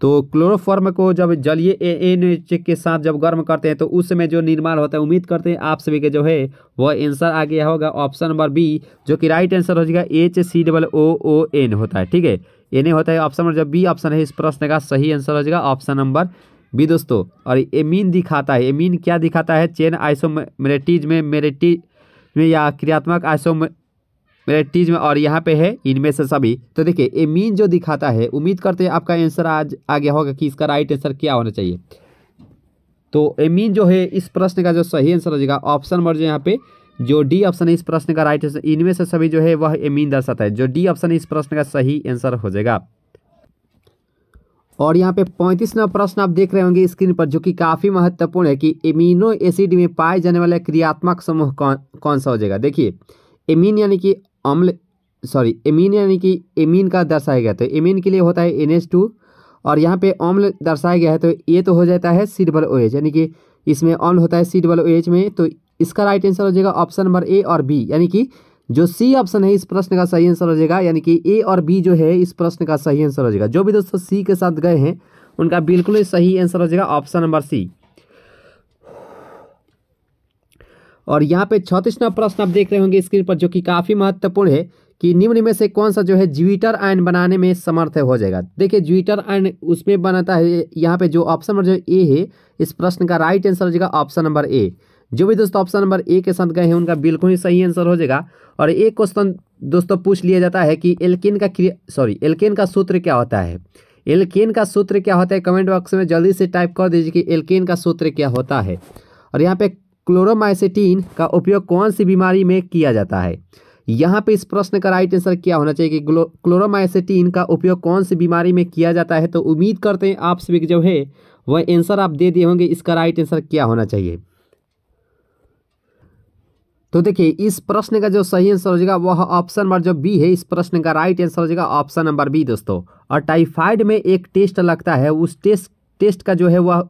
तो क्लोरोफॉर्म को जब जलीय एएनएच के साथ जब गर्म करते हैं तो उस समय जो निर्माण होता है उम्मीद करते हैं आप सभी के जो है वह आंसर आ गया होगा ऑप्शन नंबर बी जो कि राइट आंसर हो जाएगा H C double O O N होता है ठीक है ये नहीं होता है ऑप्शन नंबर जब बी ऑप्शन है इस प्रश्न का सही आंसर हो जाएगा ऑप्शन नंबर बी दोस्तों और एमीन दिखाता है एमीन क्या दिखाता है चेन आइसोमेरेटिज में मेरेटिज में या क्रियात्मक आइसोम टीज में और यहाँ पे है इनमें से सभी तो देखिए ये मीन जो दिखाता है उम्मीद करते हैं आपका आंसर आज आ गया होगा कि इसका राइट आंसर क्या होना चाहिए तो ए मीन जो है इस प्रश्न का जो सही आंसर हो जाएगा ऑप्शन नंबर जो यहाँ पे जो डी ऑप्शन है इस प्रश्न का राइट आंसर इनमें से सभी जो है वह ए मीन दर्शाता है जो डी ऑप्शन इस प्रश्न का सही आंसर हो जाएगा और यहाँ पे पैंतीस नंबर प्रश्न आप देख रहे होंगे स्क्रीन पर जो कि काफ़ी महत्वपूर्ण है कि एमिनो एसिड में पाए जाने वाला क्रियात्मक समूह कौन कौन सा हो जाएगा देखिए एमिन यानी कि अम्ल सॉरी एमीन यानी कि एमीन का दर्शाया गया तो एमीन के लिए होता है एन एच टू और यहाँ पे अम्ल दर्शाया गया है तो ये तो हो जाता है सी डबल ओ एच यानी कि इसमें अम्ल होता है सी डबल ओ एच में तो इसका राइट आंसर हो जाएगा ऑप्शन नंबर ए और बी यानी कि जो सी ऑप्शन है इस प्रश्न का सही आंसर हो जाएगा यानी कि ए और बी जो है इस प्रश्न का सही आंसर हो जाएगा जो भी दोस्तों सी के साथ गए हैं उनका बिल्कुल सही आंसर हो जाएगा ऑप्शन नंबर सी और यहाँ पे छत्तीसवा प्रश्न आप देख रहे होंगे स्क्रीन पर जो कि काफ़ी महत्वपूर्ण है कि निम्न में से कौन सा जो है ज्विटर आयन बनाने में समर्थ हो जाएगा देखिए ज्विटर आयन उसमें बनाता है यहाँ पे जो ऑप्शन नंबर जो ए है इस प्रश्न का राइट आंसर हो जाएगा ऑप्शन नंबर ए जो भी दोस्तों ऑप्शन नंबर ए के साथ गए हैं उनका बिल्कुल ही सही आंसर हो जाएगा और एक क्वेश्चन दोस्तों पूछ लिया जाता है कि एल्केन का क्रिया सॉरी एल्केन का सूत्र क्या होता है एल्केन का सूत्र क्या होता है कमेंट बॉक्स में जल्दी से टाइप कर दीजिए कि एल्केन का सूत्र क्या होता है और यहाँ पे क्लोरोमाइसिटीन का उपयोग कौन सी बीमारी में किया जाता है यहाँ पे इस प्रश्न का राइट आंसर क्या होना चाहिए कि क्लोरोमाइसिटीन का उपयोग कौन सी बीमारी में किया जाता है तो उम्मीद करते हैं आप सभी जो है वह आंसर आप दे दिए होंगे इसका राइट आंसर क्या होना चाहिए तो देखिए इस प्रश्न का जो सही आंसर हो जाएगा वह ऑप्शन नंबर जो बी है इस प्रश्न का राइट आंसर हो जाएगा ऑप्शन नंबर बी दोस्तों और टाइफाइड में एक टेस्ट लगता है उस टेस्ट टेस्ट का जो है वह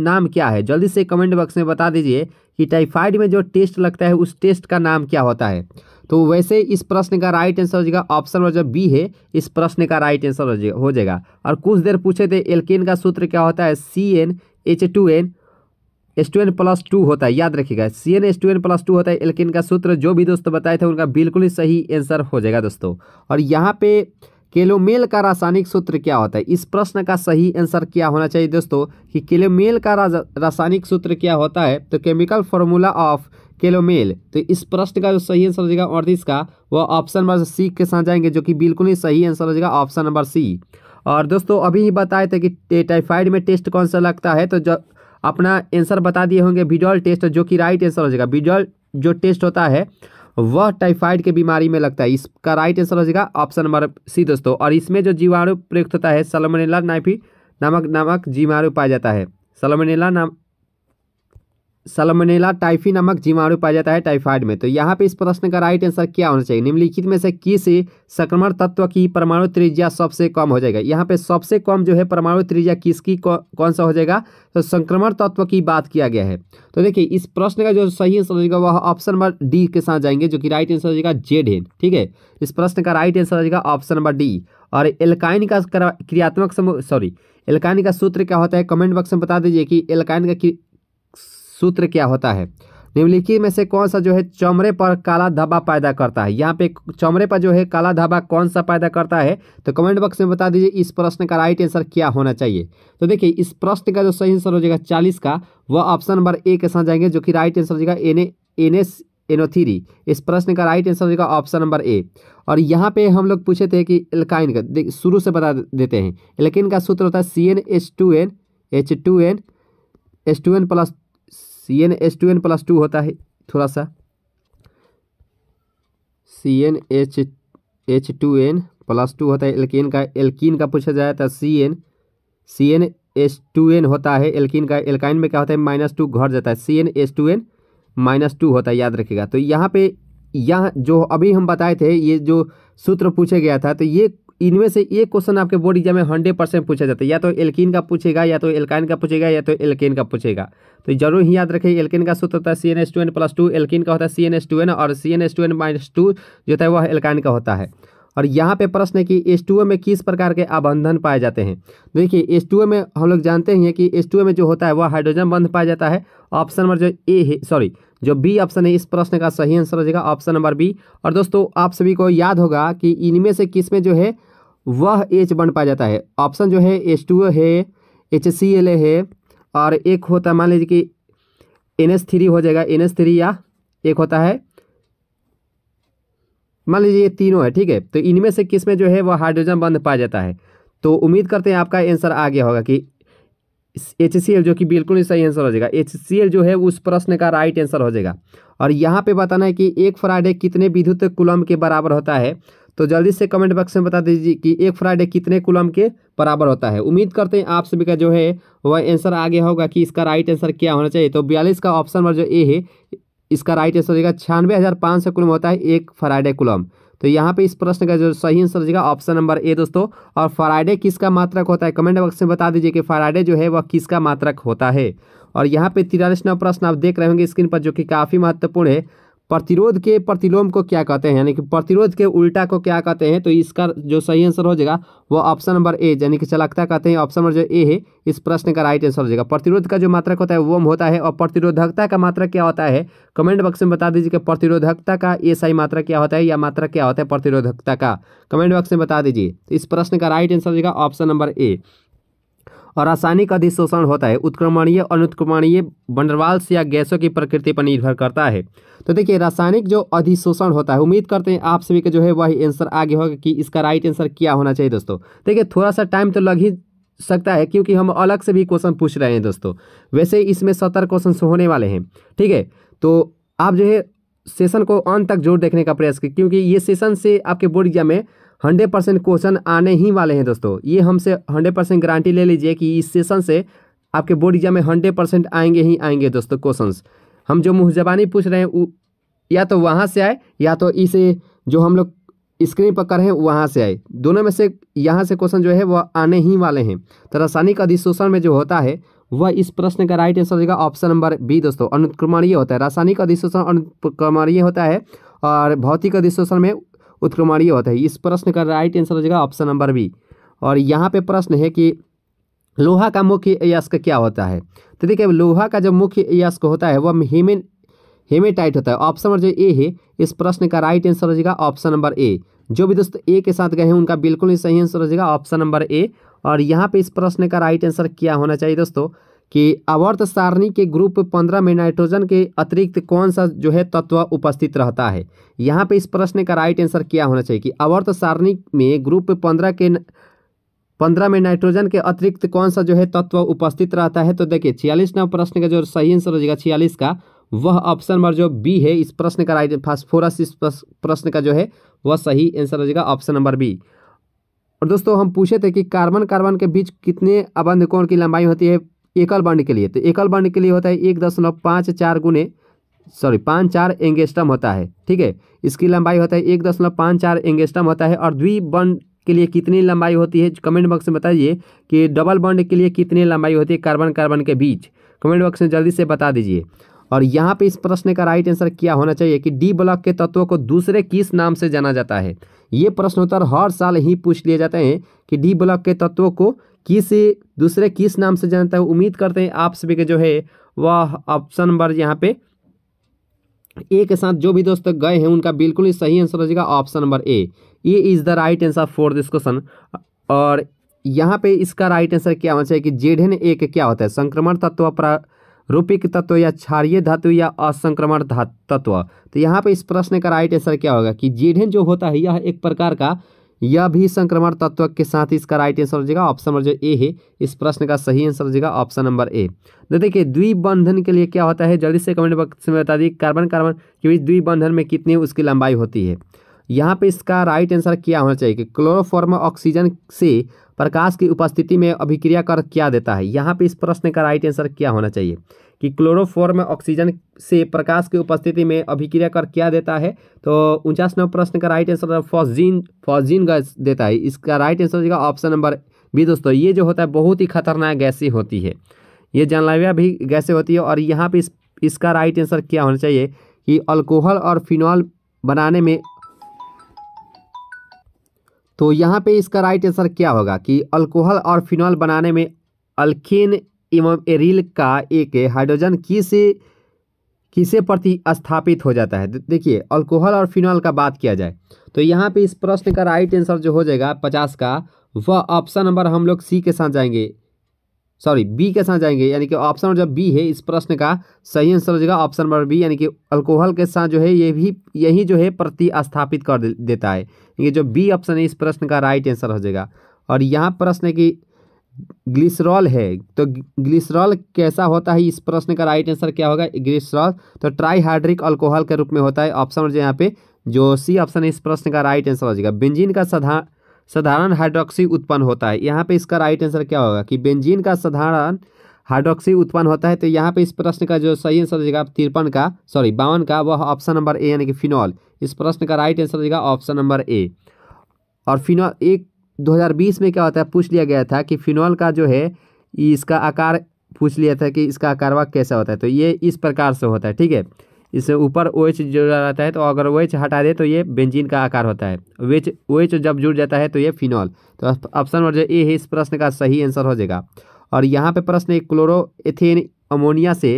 नाम क्या है जल्दी से कमेंट बॉक्स में बता दीजिए कि टाइफाइड में जो टेस्ट लगता है उस टेस्ट का नाम क्या होता है तो वैसे इस प्रश्न का राइट आंसर हो जाएगा ऑप्शन नंबर बी है इस प्रश्न का राइट आंसर हो जाएगा और कुछ देर पूछे थे एल्केन का सूत्र क्या होता है C N H two N S two N plus two होता है याद रखिएगा C N S two N plus two होता है एल्केन का सूत्र जो भी दोस्तों बताए थे उनका बिल्कुल ही सही आंसर हो जाएगा दोस्तों और यहाँ पे केलोमेल का रासायनिक सूत्र क्या होता है इस प्रश्न का सही आंसर क्या होना चाहिए दोस्तों कि केलोमेल का रासायनिक सूत्र क्या होता है तो केमिकल फॉर्मूला ऑफ केलोमेल तो इस प्रश्न का जो सही आंसर हो जाएगा अड़तीस का वह ऑप्शन नंबर सी के साथ जाएंगे जो कि बिल्कुल ही सही आंसर हो जाएगा ऑप्शन नंबर सी और दोस्तों अभी ही बताए थे कि टाइफाइड में टेस्ट कौन सा लगता है तो जो अपना आंसर बता दिए होंगे विडॉल टेस्ट जो कि राइट आंसर हो जाएगा बिडॉल जो टेस्ट होता है वह टाइफाइड के बीमारी में लगता है इसका राइट आंसर हो जाएगा ऑप्शन नंबर सी दोस्तों और इसमें जो जीवाणु प्रयुक्त होता है सलमनेला नाइफी नामक नामक जीवाणु पाया जाता है सलमनेला नाम सलमनेला टाइफी नामक जीवाणु पाया जाता है टाइफाइड में तो यहाँ पे इस प्रश्न का राइट आंसर क्या होना चाहिए निम्नलिखित में से किस संक्रमण तत्व की परमाणु त्रिज्या सबसे कम हो जाएगा यहाँ पे सबसे कम जो है परमाणु त्रिज्या किसकी कौन सा हो जाएगा तो संक्रमण तत्व की बात किया गया है तो देखिए इस प्रश्न का जो सही आंसर हो जाएगा वह ऑप्शन नंबर डी के साथ जाएंगे जो कि राइट आंसर हो जाएगा जेड है ठीक है इस प्रश्न का राइट आंसर हो जाएगा ऑप्शन नंबर डी और एल्काइन का क्रियात्मक समूह सॉरी एल्काइन का सूत्र क्या होता है कमेंट बॉक्स में बता दीजिए कि एल्काइन का सूत्र क्या होता है निम्नलिखित में से कौन सा जो है चमड़े पर काला धब्बा पैदा करता है यहाँ पे चमड़े पर जो है काला धब्बा कौन सा पैदा करता है तो कमेंट बॉक्स में बता दीजिए इस प्रश्न का राइट आंसर क्या होना चाहिए तो देखिए इस प्रश्न का जो सही आंसर हो जाएगा चालीस का वह ऑप्शन नंबर ए के साथ जाएंगे जो कि राइट आंसर हो जाएगा एन एन एस एनोथीरी इस प्रश्न का राइट आंसर हो जाएगा ऑप्शन नंबर ए और यहाँ पे हम लोग पूछे थे कि एल्काइन का शुरू से बता देते हैं एल्किन का सूत्र होता है C N H two N H two N H two N plus C N H two N plus two होता है थोड़ा सा C N H H two N plus two होता है एल्किन का एल्किन का पूछा जाए तो C N C N H two N होता है एल्किन का एल्काइन में क्या होता है माइनस टू घट जाता है C N H two N minus two होता है याद रखेगा तो यहाँ पे यहाँ जो अभी हम बताए थे ये जो सूत्र पूछा गया था तो ये इनमें से एक क्वेश्चन आपके बोर्ड एग्जाम में हंड्रेड परसेंट पूछा जाता है या तो एल्किन का पूछेगा या तो एल्काइन का पूछेगा या तो एल्केन का पूछेगा तो जरूर ही याद रखें एल्किन का सूत्र होता है C N S two N plus two alkene का होता है C N S two N और C N S two N minus two जो है वह एल्काइन का होता है और यहाँ पे प्रश्न है कि एस टू में किस प्रकार के आबंधन पाए जाते हैं तो देखिए एस टू में हम लोग जानते हैं कि एस टू में जो होता है वह हाइड्रोजन बंध पाया जाता है ऑप्शन नंबर जो ए है सॉरी जो बी ऑप्शन है इस प्रश्न का सही आंसर हो जाएगा ऑप्शन नंबर बी और दोस्तों आप सभी को याद होगा कि इनमें से किस में जो है वह एच बन पाया जाता है ऑप्शन जो है एच टू है एच सी एल ए है और एक होता है मान लीजिए कि एन एस थ्री हो जाएगा एन एस थ्री या एक होता है मान लीजिए ये तीनों है ठीक है तो इनमें से किस में जो है वह हाइड्रोजन बंद पाया जाता है तो उम्मीद करते हैं आपका आंसर आ गया होगा कि एच सी एल जो कि बिल्कुल ही सही आंसर हो जाएगा एच सी एल जो है उस प्रश्न का राइट आंसर हो जाएगा और यहाँ पे बताना है कि एक फ्राइडे कितने विद्युत कुलम के बराबर होता है तो जल्दी से कमेंट बॉक्स में बता दीजिए कि एक फ्राइडे कितने कुलम के बराबर होता है उम्मीद करते हैं आप सभी का जो है वह आंसर आगे होगा कि इसका राइट आंसर क्या होना चाहिए तो बयालीस का ऑप्शन नंबर जो ए है इसका राइट आंसर होगा छियानवे हज़ार पाँच सौ कुलम होता है एक फ्राइडे कुलम तो यहाँ पे इस प्रश्न का जो सही आंसर होगा ऑप्शन नंबर ए दोस्तों और फ्राइडे किसका मात्रक होता है कमेंट बॉक्स में बता दीजिए कि फ्राइडे जो है वह किसका मात्रक होता है और यहाँ पे तिरालीस नंबर प्रश्न आप देख रहे होंगे स्क्रीन पर जो कि काफ़ी महत्वपूर्ण है प्रतिरोध के प्रतिलोम को क्या कहते हैं यानी कि प्रतिरोध के उल्टा को क्या कहते हैं तो इसका जो सही आंसर हो जाएगा वो ऑप्शन नंबर ए यानी कि चलकता कहते हैं ऑप्शन नंबर जो ए है इस प्रश्न का राइट आंसर हो जाएगा प्रतिरोध का जो मात्रक होता है वो होता है और प्रतिरोधकता का मात्रक क्या होता है कमेंट बॉक्स में बता दीजिए कि प्रतिरोधकता का ए सही मात्रा क्या होता है या मात्रा क्या होता है प्रतिरोधकता का कमेंट बॉक्स में बता दीजिए तो इस प्रश्न का राइट आंसर हो जाएगा ऑप्शन नंबर ए और रासायनिक अधिशोषण होता है उत्क्रमणीय अनुत्क्रमणीय बंडरवाल्स या गैसों की प्रकृति पर निर्भर करता है तो देखिए रासायनिक जो अधिशोषण होता है उम्मीद करते हैं आप सभी का जो है वही आंसर आगे होगा कि इसका राइट आंसर क्या होना चाहिए दोस्तों देखिए थोड़ा सा टाइम तो लग ही सकता है क्योंकि हम अलग से भी क्वेश्चन पूछ रहे हैं दोस्तों वैसे इसमें सत्तर क्वेश्चन होने वाले हैं ठीक है तो आप जो है सेशन को अंत तक जोर देखने का प्रयास करें क्योंकि ये सेशन से आपके बोर्ड एग्जाम में हंड्रेड परसेंट क्वेश्चन आने ही वाले हैं दोस्तों ये हमसे हंड्रेड परसेंट गारंटी ले लीजिए कि इस सेशन से आपके बोर्ड एग्जाम में हंड्रेड परसेंट आएंगे ही आएंगे दोस्तों क्वेश्चन हम जो मुहजबानी पूछ रहे हैं या तो वहाँ से आए या तो इसे जो हम लोग स्क्रीन पर कर हैं वहाँ से आए दोनों में से यहाँ से क्वेश्चन जो है वह आने ही वाले हैं तो रासायनिक अधिशोषण में जो होता है वह इस प्रश्न का राइट आंसर होगा ऑप्शन नंबर बी दोस्तों अनुक्रमणीय होता है रासायनिक अधिशोषण अनुक्रमणीय होता है और भौतिक अधिशोषण में उत्क्रमणीय होता है इस प्रश्न का राइट आंसर हो जाएगा ऑप्शन नंबर बी और यहाँ पे प्रश्न है कि लोहा का मुख्य यश्क क्या होता है तो देखिए लोहा का जो मुख्य यश्क होता है वह हेमिन हेमेटाइट होता है ऑप्शन नंबर जो ए है इस प्रश्न का राइट आंसर हो जाएगा ऑप्शन नंबर ए जो भी दोस्त ए के साथ गए हैं उनका बिल्कुल ही सही आंसर हो जाएगा ऑप्शन नंबर ए और यहाँ पे इस प्रश्न का राइट आंसर क्या होना चाहिए दोस्तों कि अवर्त सारणी के ग्रुप पंद्रह में नाइट्रोजन के अतिरिक्त कौन सा जो है तत्व उपस्थित रहता है यहाँ पे इस प्रश्न का राइट आंसर क्या होना चाहिए कि अवर्त सारणी में ग्रुप पंद्रह के पंद्रह में नाइट्रोजन के अतिरिक्त कौन सा जो है तत्व उपस्थित रहता है तो देखिए छियालीस नव प्रश्न का जो सही आंसर हो जाएगा छियालीस का वह ऑप्शन नंबर जो बी है इस प्रश्न का राइट फास्फोरस इस प्रश्न का जो है वह सही आंसर हो जाएगा ऑप्शन नंबर बी और दोस्तों हम पूछे थे कि कार्बन कार्बन के बीच कितने अबंध कोण की लंबाई होती है एकल वर्ण के लिए तो एकल वर्ण के लिए होता है एक दशमलव पाँच चार गुने सॉरी पाँच चार एंगेस्टम होता है ठीक है इसकी लंबाई होता है एक दशमलव पाँच चार एंगेस्टम होता है और द्विबंड के लिए कितनी लंबाई होती है कमेंट बॉक्स में बताइए कि डबल बॉन्ड के लिए कितनी लंबाई होती है कार्बन कार्बन के बीच कमेंट बॉक्स में जल्दी से बता दीजिए और यहाँ पे इस प्रश्न का राइट आंसर क्या होना चाहिए कि डी ब्लॉक के तत्वों को दूसरे किस नाम से जाना जाता है ये प्रश्नोत्तर हर साल ही पूछ लिए जाते हैं कि डी ब्लॉक के तत्वों को किसे दूसरे किस नाम से जानता है उम्मीद करते हैं आप सभी के जो है वह ऑप्शन नंबर यहाँ पे ए के साथ जो भी दोस्त गए हैं उनका बिल्कुल ही सही आंसर हो जाएगा ऑप्शन नंबर ए ये is the right answer for this question और यहाँ पे इसका राइट आंसर क्या होना चाहिए कि जेडहन एक क्या होता है संक्रमण तत्व प्रारूपिक तत्व या क्षारिय धातु या असंक्रमण तत्व तो यहाँ पे इस प्रश्न का राइट आंसर क्या होगा कि जेढ़ जो होता है यह एक प्रकार का यह भी संक्रमण तत्व के साथ इसका राइट आंसर हो जाएगा ऑप्शन नंबर जो ए है इस प्रश्न का सही आंसर हो जाएगा ऑप्शन नंबर ए तो देखिए द्विबंधन के लिए क्या होता है जल्दी से कमेंट बॉक्स में बता दी कार्बन कार्बन के बीच द्विबंधन में कितनी उसकी लंबाई होती है यहाँ पे इसका राइट आंसर क्या होना चाहिए कि क्लोरोफॉर्म ऑक्सीजन से प्रकाश की उपस्थिति में अभिक्रिया कर क्या देता है यहाँ पे इस प्रश्न का राइट आंसर क्या होना चाहिए कि क्लोरोफोर में ऑक्सीजन से प्रकाश की उपस्थिति में अभिक्रिया कर क्या देता है तो उनचास नंबर प्रश्न का right answer phosgene phosgene gas देता है इसका राइट आंसर हो जाएगा ऑप्शन नंबर बी दोस्तों ये जो होता है बहुत ही खतरनाक गैसे होती है ये जानलेवा भी गैसे होती है और यहाँ पर इस, इसका राइट आंसर क्या होना चाहिए कि अल्कोहल और फिनॉल बनाने में तो यहाँ पे इसका राइट आंसर क्या होगा कि अल्कोहल और फिनॉल बनाने में अल्किन एवं एरिल का एक हाइड्रोजन किस किसे प्रति स्थापित हो जाता है देखिए अल्कोहल और फिनॉल का बात किया जाए तो यहाँ पे इस प्रश्न का राइट आंसर जो हो जाएगा पचास का वह ऑप्शन नंबर हम लोग सी के साथ जाएंगे सॉरी बी के साथ जाएंगे यानी कि ऑप्शन नंबर जब बी है इस प्रश्न का सही आंसर हो जाएगा ऑप्शन नंबर बी यानी कि अल्कोहल के साथ जो है ये भी यही जो है प्रतिस्थापित कर देता है ये जो बी ऑप्शन है इस प्रश्न का राइट आंसर हो जाएगा और यहाँ प्रश्न की ग्लिसरॉल है तो ग्लिसरॉल कैसा होता है इस प्रश्न का राइट आंसर क्या होगा ग्लिसरॉल तो ट्राईहाइड्रिक अल्कोहल के रूप में होता है ऑप्शन जो यहाँ पे जो सी ऑप्शन है इस प्रश्न का राइट आंसर हो जाएगा बेंजीन का साधारण साधारण हाइड्रोक्सी उत्पन्न होता है यहाँ पे इसका राइट आंसर क्या होगा कि बेंजीन का साधारण हाइड्रोक्सी उत्पन्न होता है तो यहाँ पे इस प्रश्न का जो सही आंसर हो जाएगा तिरपन का सॉरी बावन का वह ऑप्शन नंबर ए यानी कि फिनॉल इस प्रश्न का राइट आंसर हो जाएगा ऑप्शन नंबर ए और फिनॉल एक 2020 में क्या होता है पूछ लिया गया था कि फिनॉल का जो है इसका आकार पूछ लिया था कि इसका आकार वाक कैसा होता है तो ये इस प्रकार से होता है ठीक है इससे ऊपर ओएच जुड़ा रहता है तो अगर ओएच हटा दे तो ये बेंजीन का आकार होता है वेच ओएच जब जुड़ जाता है तो ये फिनॉल तो ऑप्शन नंबर जो ए है इस प्रश्न का सही आंसर हो जाएगा और यहाँ पे प्रश्न एक क्लोरोएथेन अमोनिया से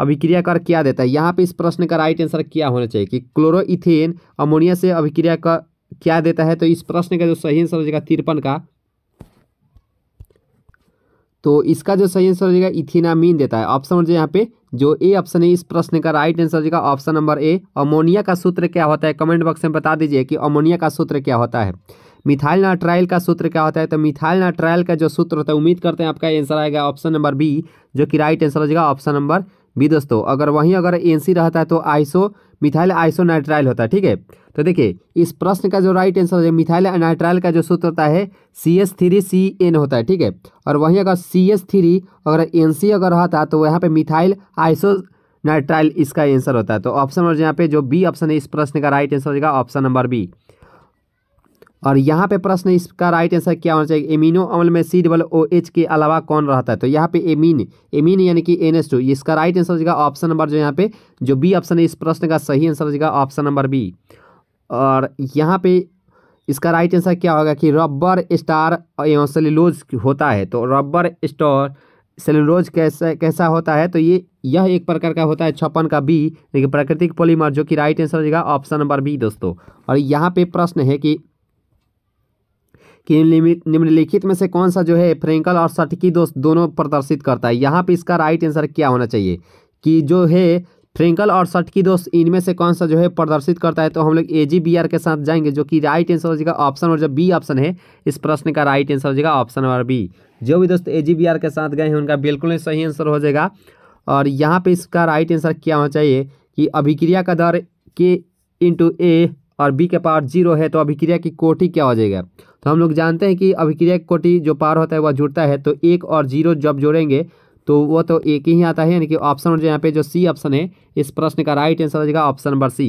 अभिक्रिया कर क्या देता है यहाँ पे इस प्रश्न का राइट आंसर क्या होना चाहिए कि क्लोरोइथेन अमोनिया से अभिक्रिया कर क्या देता है तो इस प्रश्न का जो सही आंसर हो जाएगा तिरपन का तो इसका जो सही आंसर हो जाएगा इथिनामीन देता है ऑप्शन हो जाए यहाँ पे जो ए ऑप्शन है इस प्रश्न का राइट आंसर हो जाएगा ऑप्शन नंबर ए अमोनिया का सूत्र क्या होता है कमेंट बॉक्स में बता दीजिए कि अमोनिया का सूत्र क्या होता है मिथाइल नाट्राइल का सूत्र क्या होता है तो मिथाइल नाट्राइल का जो सूत्र होता है उम्मीद करते हैं आपका आंसर आएगा ऑप्शन नंबर बी जो कि राइट आंसर हो जाएगा ऑप्शन नंबर बी दोस्तों अगर वहीं अगर एन रहता है तो आइसो मिथाइल आइसो नाइट्राइल होता है ठीक है तो देखिए इस प्रश्न का जो राइट आंसर है मिथाइल नाइट्राइल का जो सूत्र होता है C S three C N होता है ठीक है और वहीं अगर सी एस थ्री अगर एन सी अगर रहता है तो यहाँ पे मिथाइल आइसो नाइट्राइल इसका आंसर होता है तो ऑप्शन नंबर यहाँ पे जो बी ऑप्शन है इस प्रश्न का राइट आंसर हो जाएगा ऑप्शन नंबर बी और यहाँ पे प्रश्न इसका राइट आंसर क्या होना चाहिए एमिनो अम्ल में सी डबल ओ एच के अलावा कौन रहता है तो यहाँ पे एमीन एमीन यानी कि एन एस टू इसका राइट आंसर हो जाएगा ऑप्शन नंबर जो यहाँ पे जो बी ऑप्शन है इस प्रश्न का सही आंसर हो जाएगा ऑप्शन नंबर बी और यहाँ पे इसका राइट आंसर क्या होगा कि रबर स्टार एवं सेलुलोज होता है तो रबर स्टोर सेलुलोज कैसा कैसा होता है तो ये यह एक प्रकार का होता है छप्पन का बी लेकिन प्राकृतिक पॉलीमर जो कि राइट आंसर हो जाएगा ऑप्शन नंबर बी दोस्तों और यहाँ पे प्रश्न है कि कि निम्नलिखित में से कौन सा जो है फ्रेंकल और सटकी दोस्त दोनों प्रदर्शित करता है यहाँ पे इसका राइट आंसर क्या होना चाहिए कि जो है फ्रेंकल और सटकी दोस्त इनमें से कौन सा जो है प्रदर्शित करता है तो हम लोग ए जी बी आर के साथ जाएंगे जो कि राइट आंसर हो जाएगा ऑप्शन और जो बी ऑप्शन है इस प्रश्न का राइट आंसर हो जाएगा ऑप्शन नंबर बी जो भी दोस्त ए जी बी आर के साथ गए हैं उनका बिल्कुल ही सही आंसर हो जाएगा और यहाँ पे इसका राइट आंसर क्या होना चाहिए कि अभिक्रिया का दर के इंटू ए और बी के पावर जीरो है तो अभिक्रिया की कोटि क्या हो जाएगा तो हम लोग जानते हैं कि अभिक्रिया कोटि जो पार होता है वह जुड़ता है तो एक और जीरो जब जोड़ेंगे तो वो तो एक ही आता है यानी कि ऑप्शन जो यहाँ पे जो सी ऑप्शन है इस प्रश्न का राइट आंसर हो जाएगा ऑप्शन नंबर सी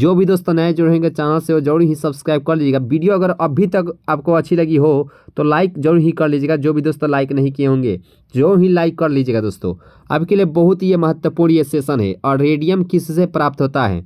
जो भी दोस्तों नए जुड़ेंगे चैनल से वो जरूर ही सब्सक्राइब कर लीजिएगा वीडियो अगर अभी तक आपको अच्छी लगी हो तो लाइक जरूर ही कर लीजिएगा जो भी दोस्तों लाइक नहीं किए होंगे जो ही लाइक कर लीजिएगा दोस्तों आपके लिए बहुत ही महत्वपूर्ण ये सेशन है और रेडियम किस प्राप्त होता है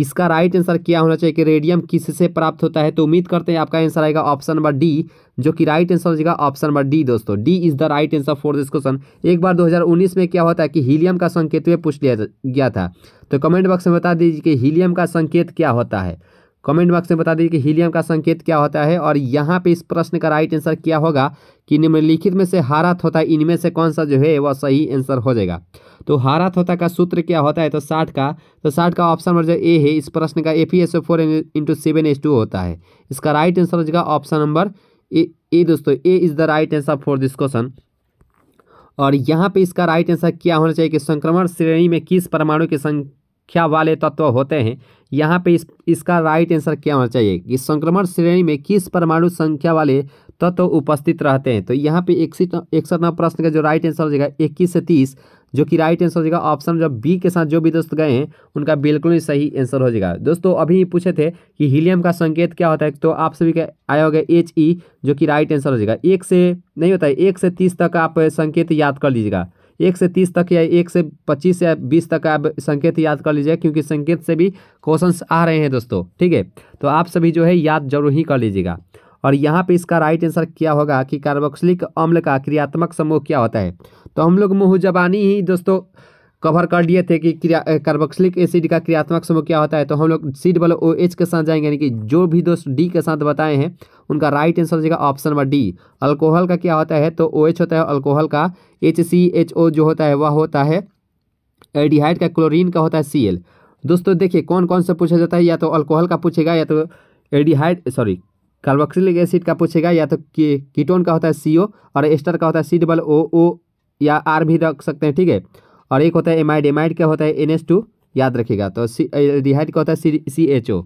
इसका राइट आंसर क्या होना चाहिए कि रेडियम किससे प्राप्त होता है तो उम्मीद करते हैं आपका आंसर आएगा ऑप्शन नंबर डी जो कि राइट आंसर हो जाएगा ऑप्शन नंबर डी दोस्तों D is the right answer for this question एक बार 2019 में क्या होता है कि हीलियम का संकेत में पूछ लिया गया था तो कमेंट बॉक्स में बता दीजिए कि हीलियम का संकेत क्या होता है कमेंट बॉक्स में बता दीजिए कि हीलियम का संकेत क्या होता है और यहाँ पे इस प्रश्न का राइट आंसर क्या होगा कि निम्नलिखित में से हारात होता है इनमें से कौन सा जो है वह सही आंसर हो जाएगा तो हरा थोता का सूत्र क्या होता है तो साठ का तो साठ का ऑप्शन नंबर जो ए है इस प्रश्न का A P S O four into seven S two होता है इसका राइट आंसर हो जाएगा ऑप्शन नंबर ए ए दोस्तों A is the right answer for this question और यहाँ पे इसका राइट आंसर क्या होना चाहिए कि संक्रमण श्रेणी में किस परमाणु की संख्या वाले तत्व होते हैं यहाँ पे इस इसका राइट आंसर क्या होना चाहिए कि संक्रमण श्रेणी में किस परमाणु संख्या वाले तत्व उपस्थित रहते हैं तो यहाँ पे एक एक सौ सौ नौ प्रश्न का जो राइट आंसर हो जाएगा इक्कीस से तीस जो कि राइट आंसर हो जाएगा ऑप्शन जो बी के साथ जो भी दोस्त गए हैं उनका बिल्कुल ही सही आंसर हो जाएगा दोस्तों अभी पूछे थे कि हीलियम का संकेत क्या होता है तो आप सभी का आया होगा एच ई e, जो कि राइट आंसर हो जाएगा एक से नहीं होता है एक से तीस तक आप संकेत याद कर लीजिएगा एक से तीस तक या एक से पच्चीस या बीस तक आप संकेत याद कर लीजिए क्योंकि संकेत से भी क्वेश्चन आ रहे हैं दोस्तों ठीक है तो आप सभी जो है याद जरूर ही कर लीजिएगा और यहाँ पे इसका राइट आंसर क्या होगा कि कार्बोक्सिलिक अम्ल का क्रियात्मक समूह क्या होता है तो हम लोग मुँह जबानी ही दोस्तों कवर कर लिए थे कि क्रिया कार्बोक्सिलिक एसिड का क्रियात्मक समूह क्या होता है तो हम लोग सी डबल ओ एच के साथ जाएंगे यानी कि जो भी दोस्त डी के साथ बताए हैं उनका राइट आंसर हो जाएगा ऑप्शन नंबर डी अल्कोहल का क्या होता है तो ओ OH होता है अल्कोहल का एच सी एच ओ जो होता है वह होता है एडिहाइड का क्लोरीन का होता है सी एल दोस्तों देखिए कौन कौन से पूछा जाता है या तो अल्कोहल का पूछेगा या तो एडिहाइड सॉरी कार्बोक्सिलिक एसिड का पूछेगा या तो कि कीटोन का होता है सी और एस्टर का होता है सी डबल ओ ओ या आर भी रख सकते हैं ठीक है और एक होता है एमाइड एमाइड तो का होता है एन एस टू याद रखिएगा तो सी डिहाइड का होता है सी सी एच ओ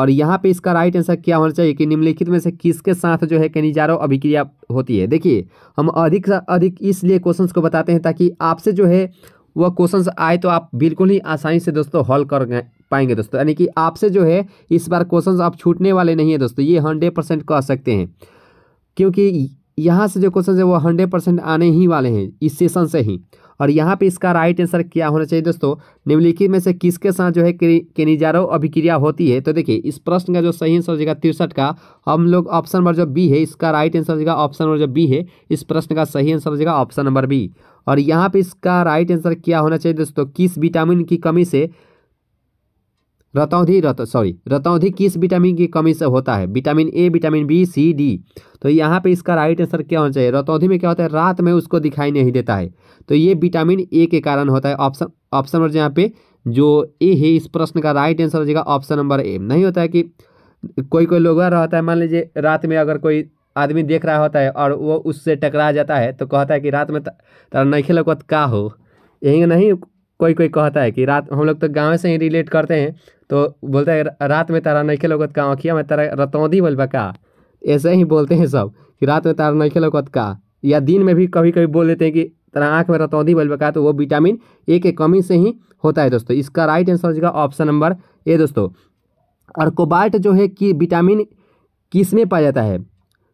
और यहाँ पे इसका राइट आंसर क्या होना चाहिए कि निम्नलिखित में से किसके साथ जो है कनिजारो अभिक्रिया होती है देखिए हम अधिक से अधिक इसलिए क्वेश्चंस को बताते हैं ताकि आपसे जो है वह क्वेश्चंस आए तो आप बिल्कुल ही आसानी से दोस्तों हॉल कर पाएंगे दोस्तों यानी कि आपसे जो है इस बार क्वेश्चन आप छूटने वाले नहीं है दोस्तों ये हंड्रेड परसेंट कह सकते हैं क्योंकि यहाँ से जो क्वेश्चन है वो हंड्रेड परसेंट आने ही वाले हैं इस सेशन से ही और यहाँ पे इसका राइट आंसर क्या होना चाहिए दोस्तों निम्नलिखित में से किसके साथ जो है केनिजारो अभिक्रिया होती है तो देखिए इस प्रश्न का जो सही आंसर हो जाएगा तिरसठ का हम लोग ऑप्शन नंबर जो बी है इसका राइट आंसर हो जाएगा ऑप्शन नंबर जो बी है इस प्रश्न का सही आंसर हो जाएगा ऑप्शन नंबर बी और यहाँ पे इसका राइट आंसर क्या होना चाहिए दोस्तों किस विटामिन की कमी से रतौधी रत सॉरी रतौधी किस विटामिन की कमी से होता है vitamin A vitamin B C D तो यहाँ पे इसका राइट आंसर क्या होना चाहिए रतौधी में क्या होता है रात में उसको दिखाई नहीं देता है तो ये विटामिन ए के कारण होता है ऑप्शन ऑप्शन नंबर यहाँ पे जो ए है इस प्रश्न का राइट आंसर हो जाएगा ऑप्शन नंबर ए नहीं होता है कि कोई कोई लोग रहता है मान लीजिए रात में अगर कोई आदमी देख रहा होता है और वो उससे टकरा जाता है तो कहता है कि रात में तारा नहीं लगवत का हो यही नहीं कोई कोई कहता है कि रात हम लोग तो गाँव से ही रिलेट करते हैं तो बोलता है रात में तारा नहीं खेलोगत का आँखिया में तारा रतौदी बोल बका ऐसे ही बोलते हैं सब कि रात में तारा नहीं खेलोगत का या दिन में भी कभी कभी बोल देते हैं कि तारा आँख में रतौदी बल बका तो वो विटामिन ए के कमी से ही होता है दोस्तों इसका राइट आंसर हो जाएगा ऑप्शन नंबर ए दोस्तों और कोबाल्ट जो है कि विटामिन किस में पाया जाता है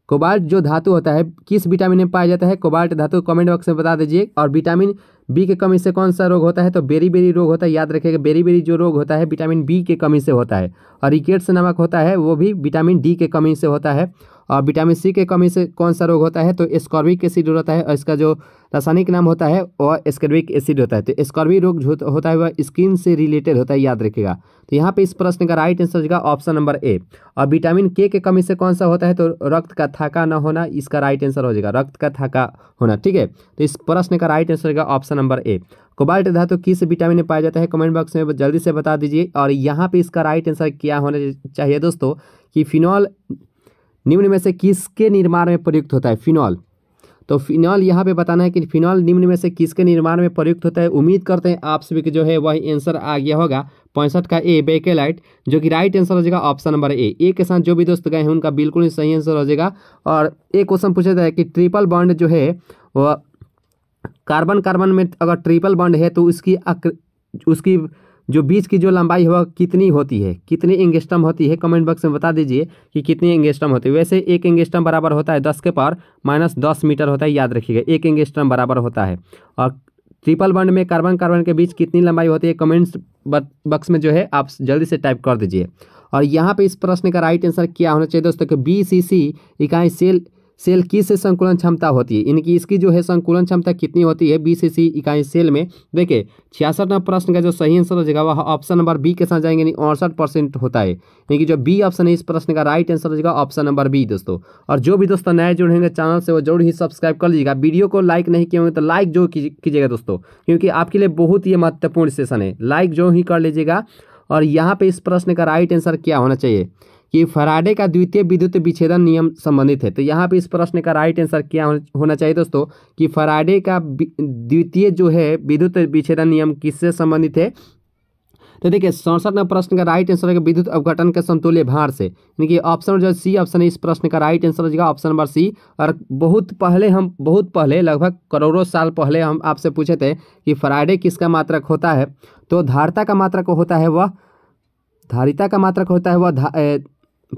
कोबाल्ट जो धातु होता है किस विटामिन में पाया जाता है कोबाल्ट धातु कमेंट बॉक्स में बता दीजिए और विटामिन बी के कमी से कौन सा रोग होता है तो बेरी बेरी रोग होता है याद रखेगा बेरी बेरी जो रोग होता है विटामिन बी के कमी से होता है और रिकेट्स नमक होता है वो भी विटामिन डी के कमी से होता है और विटामिन सी के कमी से कौन सा रोग होता है तो स्कॉर्बिक एसिड होता है और इसका जो रासायनिक नाम होता है वह स्कॉर्बिक एसिड होता है तो स्कॉर्बिक रोग जो होता है वह स्किन से रिलेटेड होता है याद रखेगा तो यहाँ पे इस प्रश्न का राइट आंसर हो जाएगा ऑप्शन नंबर ए और विटामिन के के कमी से कौन सा होता है तो रक्त का थका न होना इसका राइट आंसर हो जाएगा रक्त का थका होना ठीक है तो इस प्रश्न का राइट आंसर होगा ऑप्शन नंबर ए कोबाल्ट धातु किस विटामिन में पाया जाता है कमेंट बॉक्स में जल्दी से बता दीजिए और यहाँ पे इसका राइट आंसर क्या होना चाहिए दोस्तों कि फिनॉल निम्न में से किसके निर्माण में प्रयुक्त होता है फिनॉल तो फिनॉल यहाँ पे बताना है कि फिनॉल निम्न में से किसके निर्माण में प्रयुक्त होता है उम्मीद करते हैं आप सभी के जो है वही आंसर आ गया होगा पैंसठ का ए बेकेलाइट जो कि राइट आंसर हो जाएगा ऑप्शन नंबर ए ए के साथ जो भी दोस्त गए हैं उनका बिल्कुल ही सही आंसर हो जाएगा और एक क्वेश्चन पूछा जाए कि ट्रिपल बॉन्ड जो है वह कार्बन कार्बन में अगर ट्रिपल बॉन्ड है तो उसकी उसकी जो बीच की जो लंबाई है वह कितनी होती है कितनी इंगेस्टम होती है कमेंट बॉक्स में बता दीजिए कि कितनी इंगेस्टम होती है वैसे एक इंगेस्टम बराबर होता है दस के पार माइनस दस मीटर होता है याद रखिएगा एक इंगेस्टम बराबर होता है और ट्रिपल बंड में कार्बन कार्बन के बीच कितनी लंबाई होती है कमेंट्स बॉक्स में जो है आप जल्दी से टाइप कर दीजिए और यहाँ पर इस प्रश्न का राइट आंसर क्या होना चाहिए दोस्तों कि बी सी सी इकाई सेल सेल की से संकुलन क्षमता होती है इनकी इसकी जो है संकुलन क्षमता कितनी होती है बी सी इकाई सेल में देखिए छियासठ नंबर प्रश्न का जो सही आंसर हो जाएगा वह ऑप्शन नंबर बी के साथ जाएंगे यानी अड़सठ परसेंट होता है यानी कि जो बी ऑप्शन है इस प्रश्न का राइट आंसर हो जाएगा ऑप्शन नंबर बी दोस्तों और जो भी दोस्तों नए जुड़ेंगे चैनल से वो जरूर ही सब्सक्राइब कर लीजिएगा वीडियो को लाइक नहीं किए होंगे तो लाइक जो कीजिएगा दोस्तों क्योंकि आपके लिए बहुत ही महत्वपूर्ण सेशन है लाइक जो ही कर लीजिएगा और यहाँ पर इस प्रश्न का राइट आंसर क्या होना चाहिए कि फराडे का द्वितीय विद्युत विच्छेदन नियम संबंधित है तो यहाँ पे इस प्रश्न का राइट आंसर क्या होना चाहिए दोस्तों कि फराडे का द्वितीय जो है विद्युत विच्छेदन नियम किससे संबंधित है तो देखिए सड़सठ नंबर प्रश्न का राइट आंसर होगा विद्युत अवघटन के समतुल्य भार से यानी कि ऑप्शन जो सी ऑप्शन है इस प्रश्न का राइट आंसर हो जाएगा ऑप्शन नंबर सी और बहुत पहले हम बहुत पहले लगभग करोड़ों साल पहले हम आपसे पूछे थे कि फ्राइडे किसका मात्रक होता है तो धारिता का मात्रक होता है वह धारिता का मात्रक होता है वह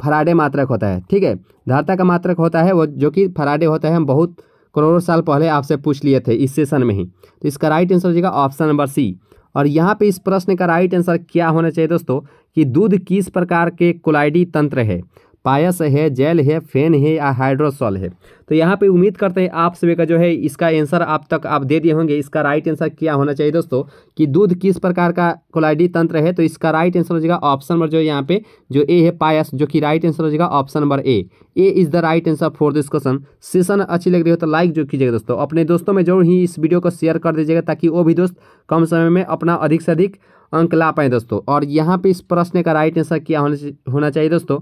फराडे मात्रक होता है ठीक है धारता का मात्रक होता है वो जो कि फराडे होता है हम बहुत करोड़ों साल पहले आपसे पूछ लिए थे इस सेशन में ही तो इसका राइट आंसर हो जाएगा ऑप्शन नंबर सी और यहाँ पे इस प्रश्न का राइट आंसर क्या होना चाहिए दोस्तों कि दूध किस प्रकार के कोलाइडी तंत्र है पायस है जेल है फैन है या हाइड्रोसॉल है तो यहाँ पे उम्मीद करते हैं आप सभी का जो है इसका आंसर आप तक आप दे दिए होंगे इसका राइट आंसर क्या होना चाहिए दोस्तों कि दूध किस प्रकार का कोलाइडी तंत्र है तो इसका राइट आंसर हो जाएगा ऑप्शन नंबर जो यहाँ पे जो ए है पायस जो कि राइट आंसर हो जाएगा option number A A is the right answer for this question session अच्छी लग रही हो तो लाइक जो कीजिएगा दोस्तों अपने दोस्तों में जरूर ही इस वीडियो को शेयर कर दीजिएगा ताकि वो भी दोस्त कम समय में अपना अधिक से अधिक अंक ला पाए दोस्तों और यहाँ पे इस प्रश्न का राइट आंसर क्या होना चाहिए दोस्तों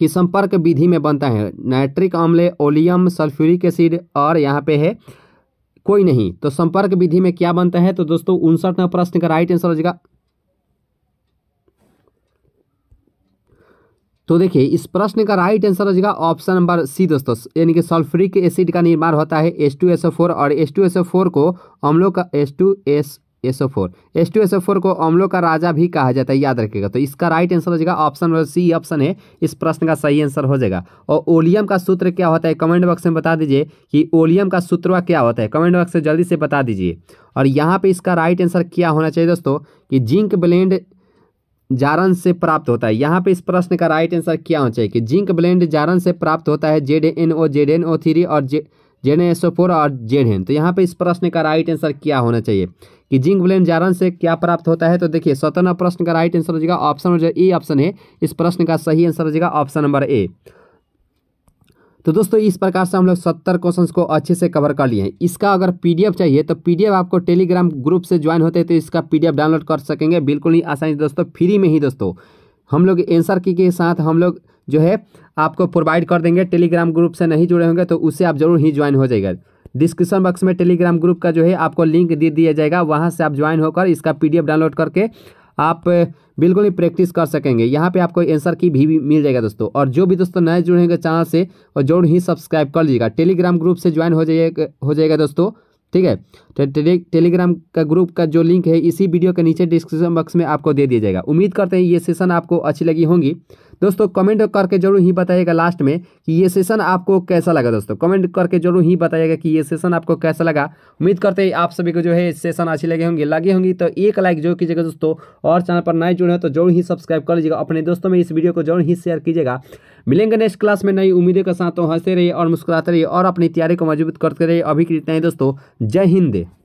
कि संपर्क विधि में बनता है नाइट्रिक अम्ल ओलियम सल्फ्यूरिक एसिड और यहाँ पे है कोई नहीं तो संपर्क विधि में क्या बनता है तो दोस्तों उनसठ प्रश्न का राइट आंसर हो जाएगा तो देखिए इस प्रश्न का राइट आंसर हो जाएगा ऑप्शन नंबर सी दोस्तों यानी कि सल्फ्यूरिक एसिड का निर्माण होता है S two S O four और S two S O four को अम्लों का S two S SO four S two SO four को अम्लों का राजा भी कहा जाता है याद रखिएगा तो इसका राइट आंसर हो जाएगा ऑप्शन सी ऑप्शन है इस प्रश्न का सही आंसर हो जाएगा और ओलियम का सूत्र क्या होता है कमेंट बॉक्स में बता दीजिए कि ओलियम का सूत्रवा क्या होता है कमेंट बॉक्स में जल्दी से बता दीजिए और यहाँ पर इसका राइट आंसर क्या होना चाहिए दोस्तों कि जिंक ब्लेंड जारन से प्राप्त होता है यहाँ पे इस प्रश्न का राइट आंसर क्या होना चाहिए कि जिंक ब्लेंड जारन से प्राप्त होता है Z N O Z N O three और जे जेड फोर और जेड एन तो यहाँ पे इस प्रश्न का राइट आंसर क्या होना चाहिए कि जिंक ब्लेन जारन से क्या प्राप्त होता है तो देखिए सत्रह प्रश्न का राइट आंसर हो जाएगा ऑप्शन ए ऑप्शन है इस प्रश्न का सही आंसर हो जाएगा ऑप्शन नंबर ए तो दोस्तों इस प्रकार से हम लोग सत्तर क्वेश्चन को अच्छे से कवर कर लिए हैं इसका अगर पीडीएफ चाहिए तो पीडीएफ आपको टेलीग्राम ग्रुप से ज्वाइन होते हैं तो इसका पीडीएफ डाउनलोड कर सकेंगे बिल्कुल ही आसानी से दोस्तों फ्री में ही दोस्तों हम लोग आंसर की के साथ हम लोग जो है आपको प्रोवाइड कर देंगे टेलीग्राम ग्रुप से नहीं जुड़े होंगे तो उससे आप जरूर ही ज्वाइन हो जाएगा डिस्क्रिप्शन बॉक्स में टेलीग्राम ग्रुप का जो है आपको लिंक दे दिया जाएगा वहाँ से आप ज्वाइन होकर इसका पी डाउनलोड करके आप बिल्कुल ही प्रैक्टिस कर सकेंगे यहाँ पे आपको आंसर की भी, भी मिल जाएगा दोस्तों और जो भी दोस्तों नए जुड़ेंगे चैनल से और जरूर ही सब्सक्राइब कर लीजिएगा टेलीग्राम ग्रुप से ज्वाइन हो जाइए हो जाएगा दोस्तों ठीक है तो टेले, टेलीग्राम का ग्रुप का जो लिंक है इसी वीडियो के नीचे डिस्क्रिप्शन बॉक्स में आपको दे दिया जाएगा उम्मीद करते हैं ये सेशन आपको अच्छी लगी होंगी दोस्तों कमेंट करके जरूर ही बताइएगा लास्ट में कि ये सेशन आपको कैसा लगा दोस्तों कमेंट करके जरूर ही बताइएगा कि ये सेशन आपको कैसा लगा उम्मीद करते हैं आप सभी को जो है सेशन अच्छी लगी होंगी लगी होंगी तो एक लाइक जरूर कीजिएगा दोस्तों और चैनल पर नए जुड़े हैं तो जरूर ही सब्सक्राइब कर लीजिएगा अपने दोस्तों में इस वीडियो को जरूर ही शेयर कीजिएगा मिलेंगे नेक्स्ट क्लास में नई उम्मीदें के साथ तो हंसते रहिए और मुस्कुराते रहिए और अपनी तैयारी को मजबूत करते रहिए अभी के इतना ही दोस्तों जय हिंद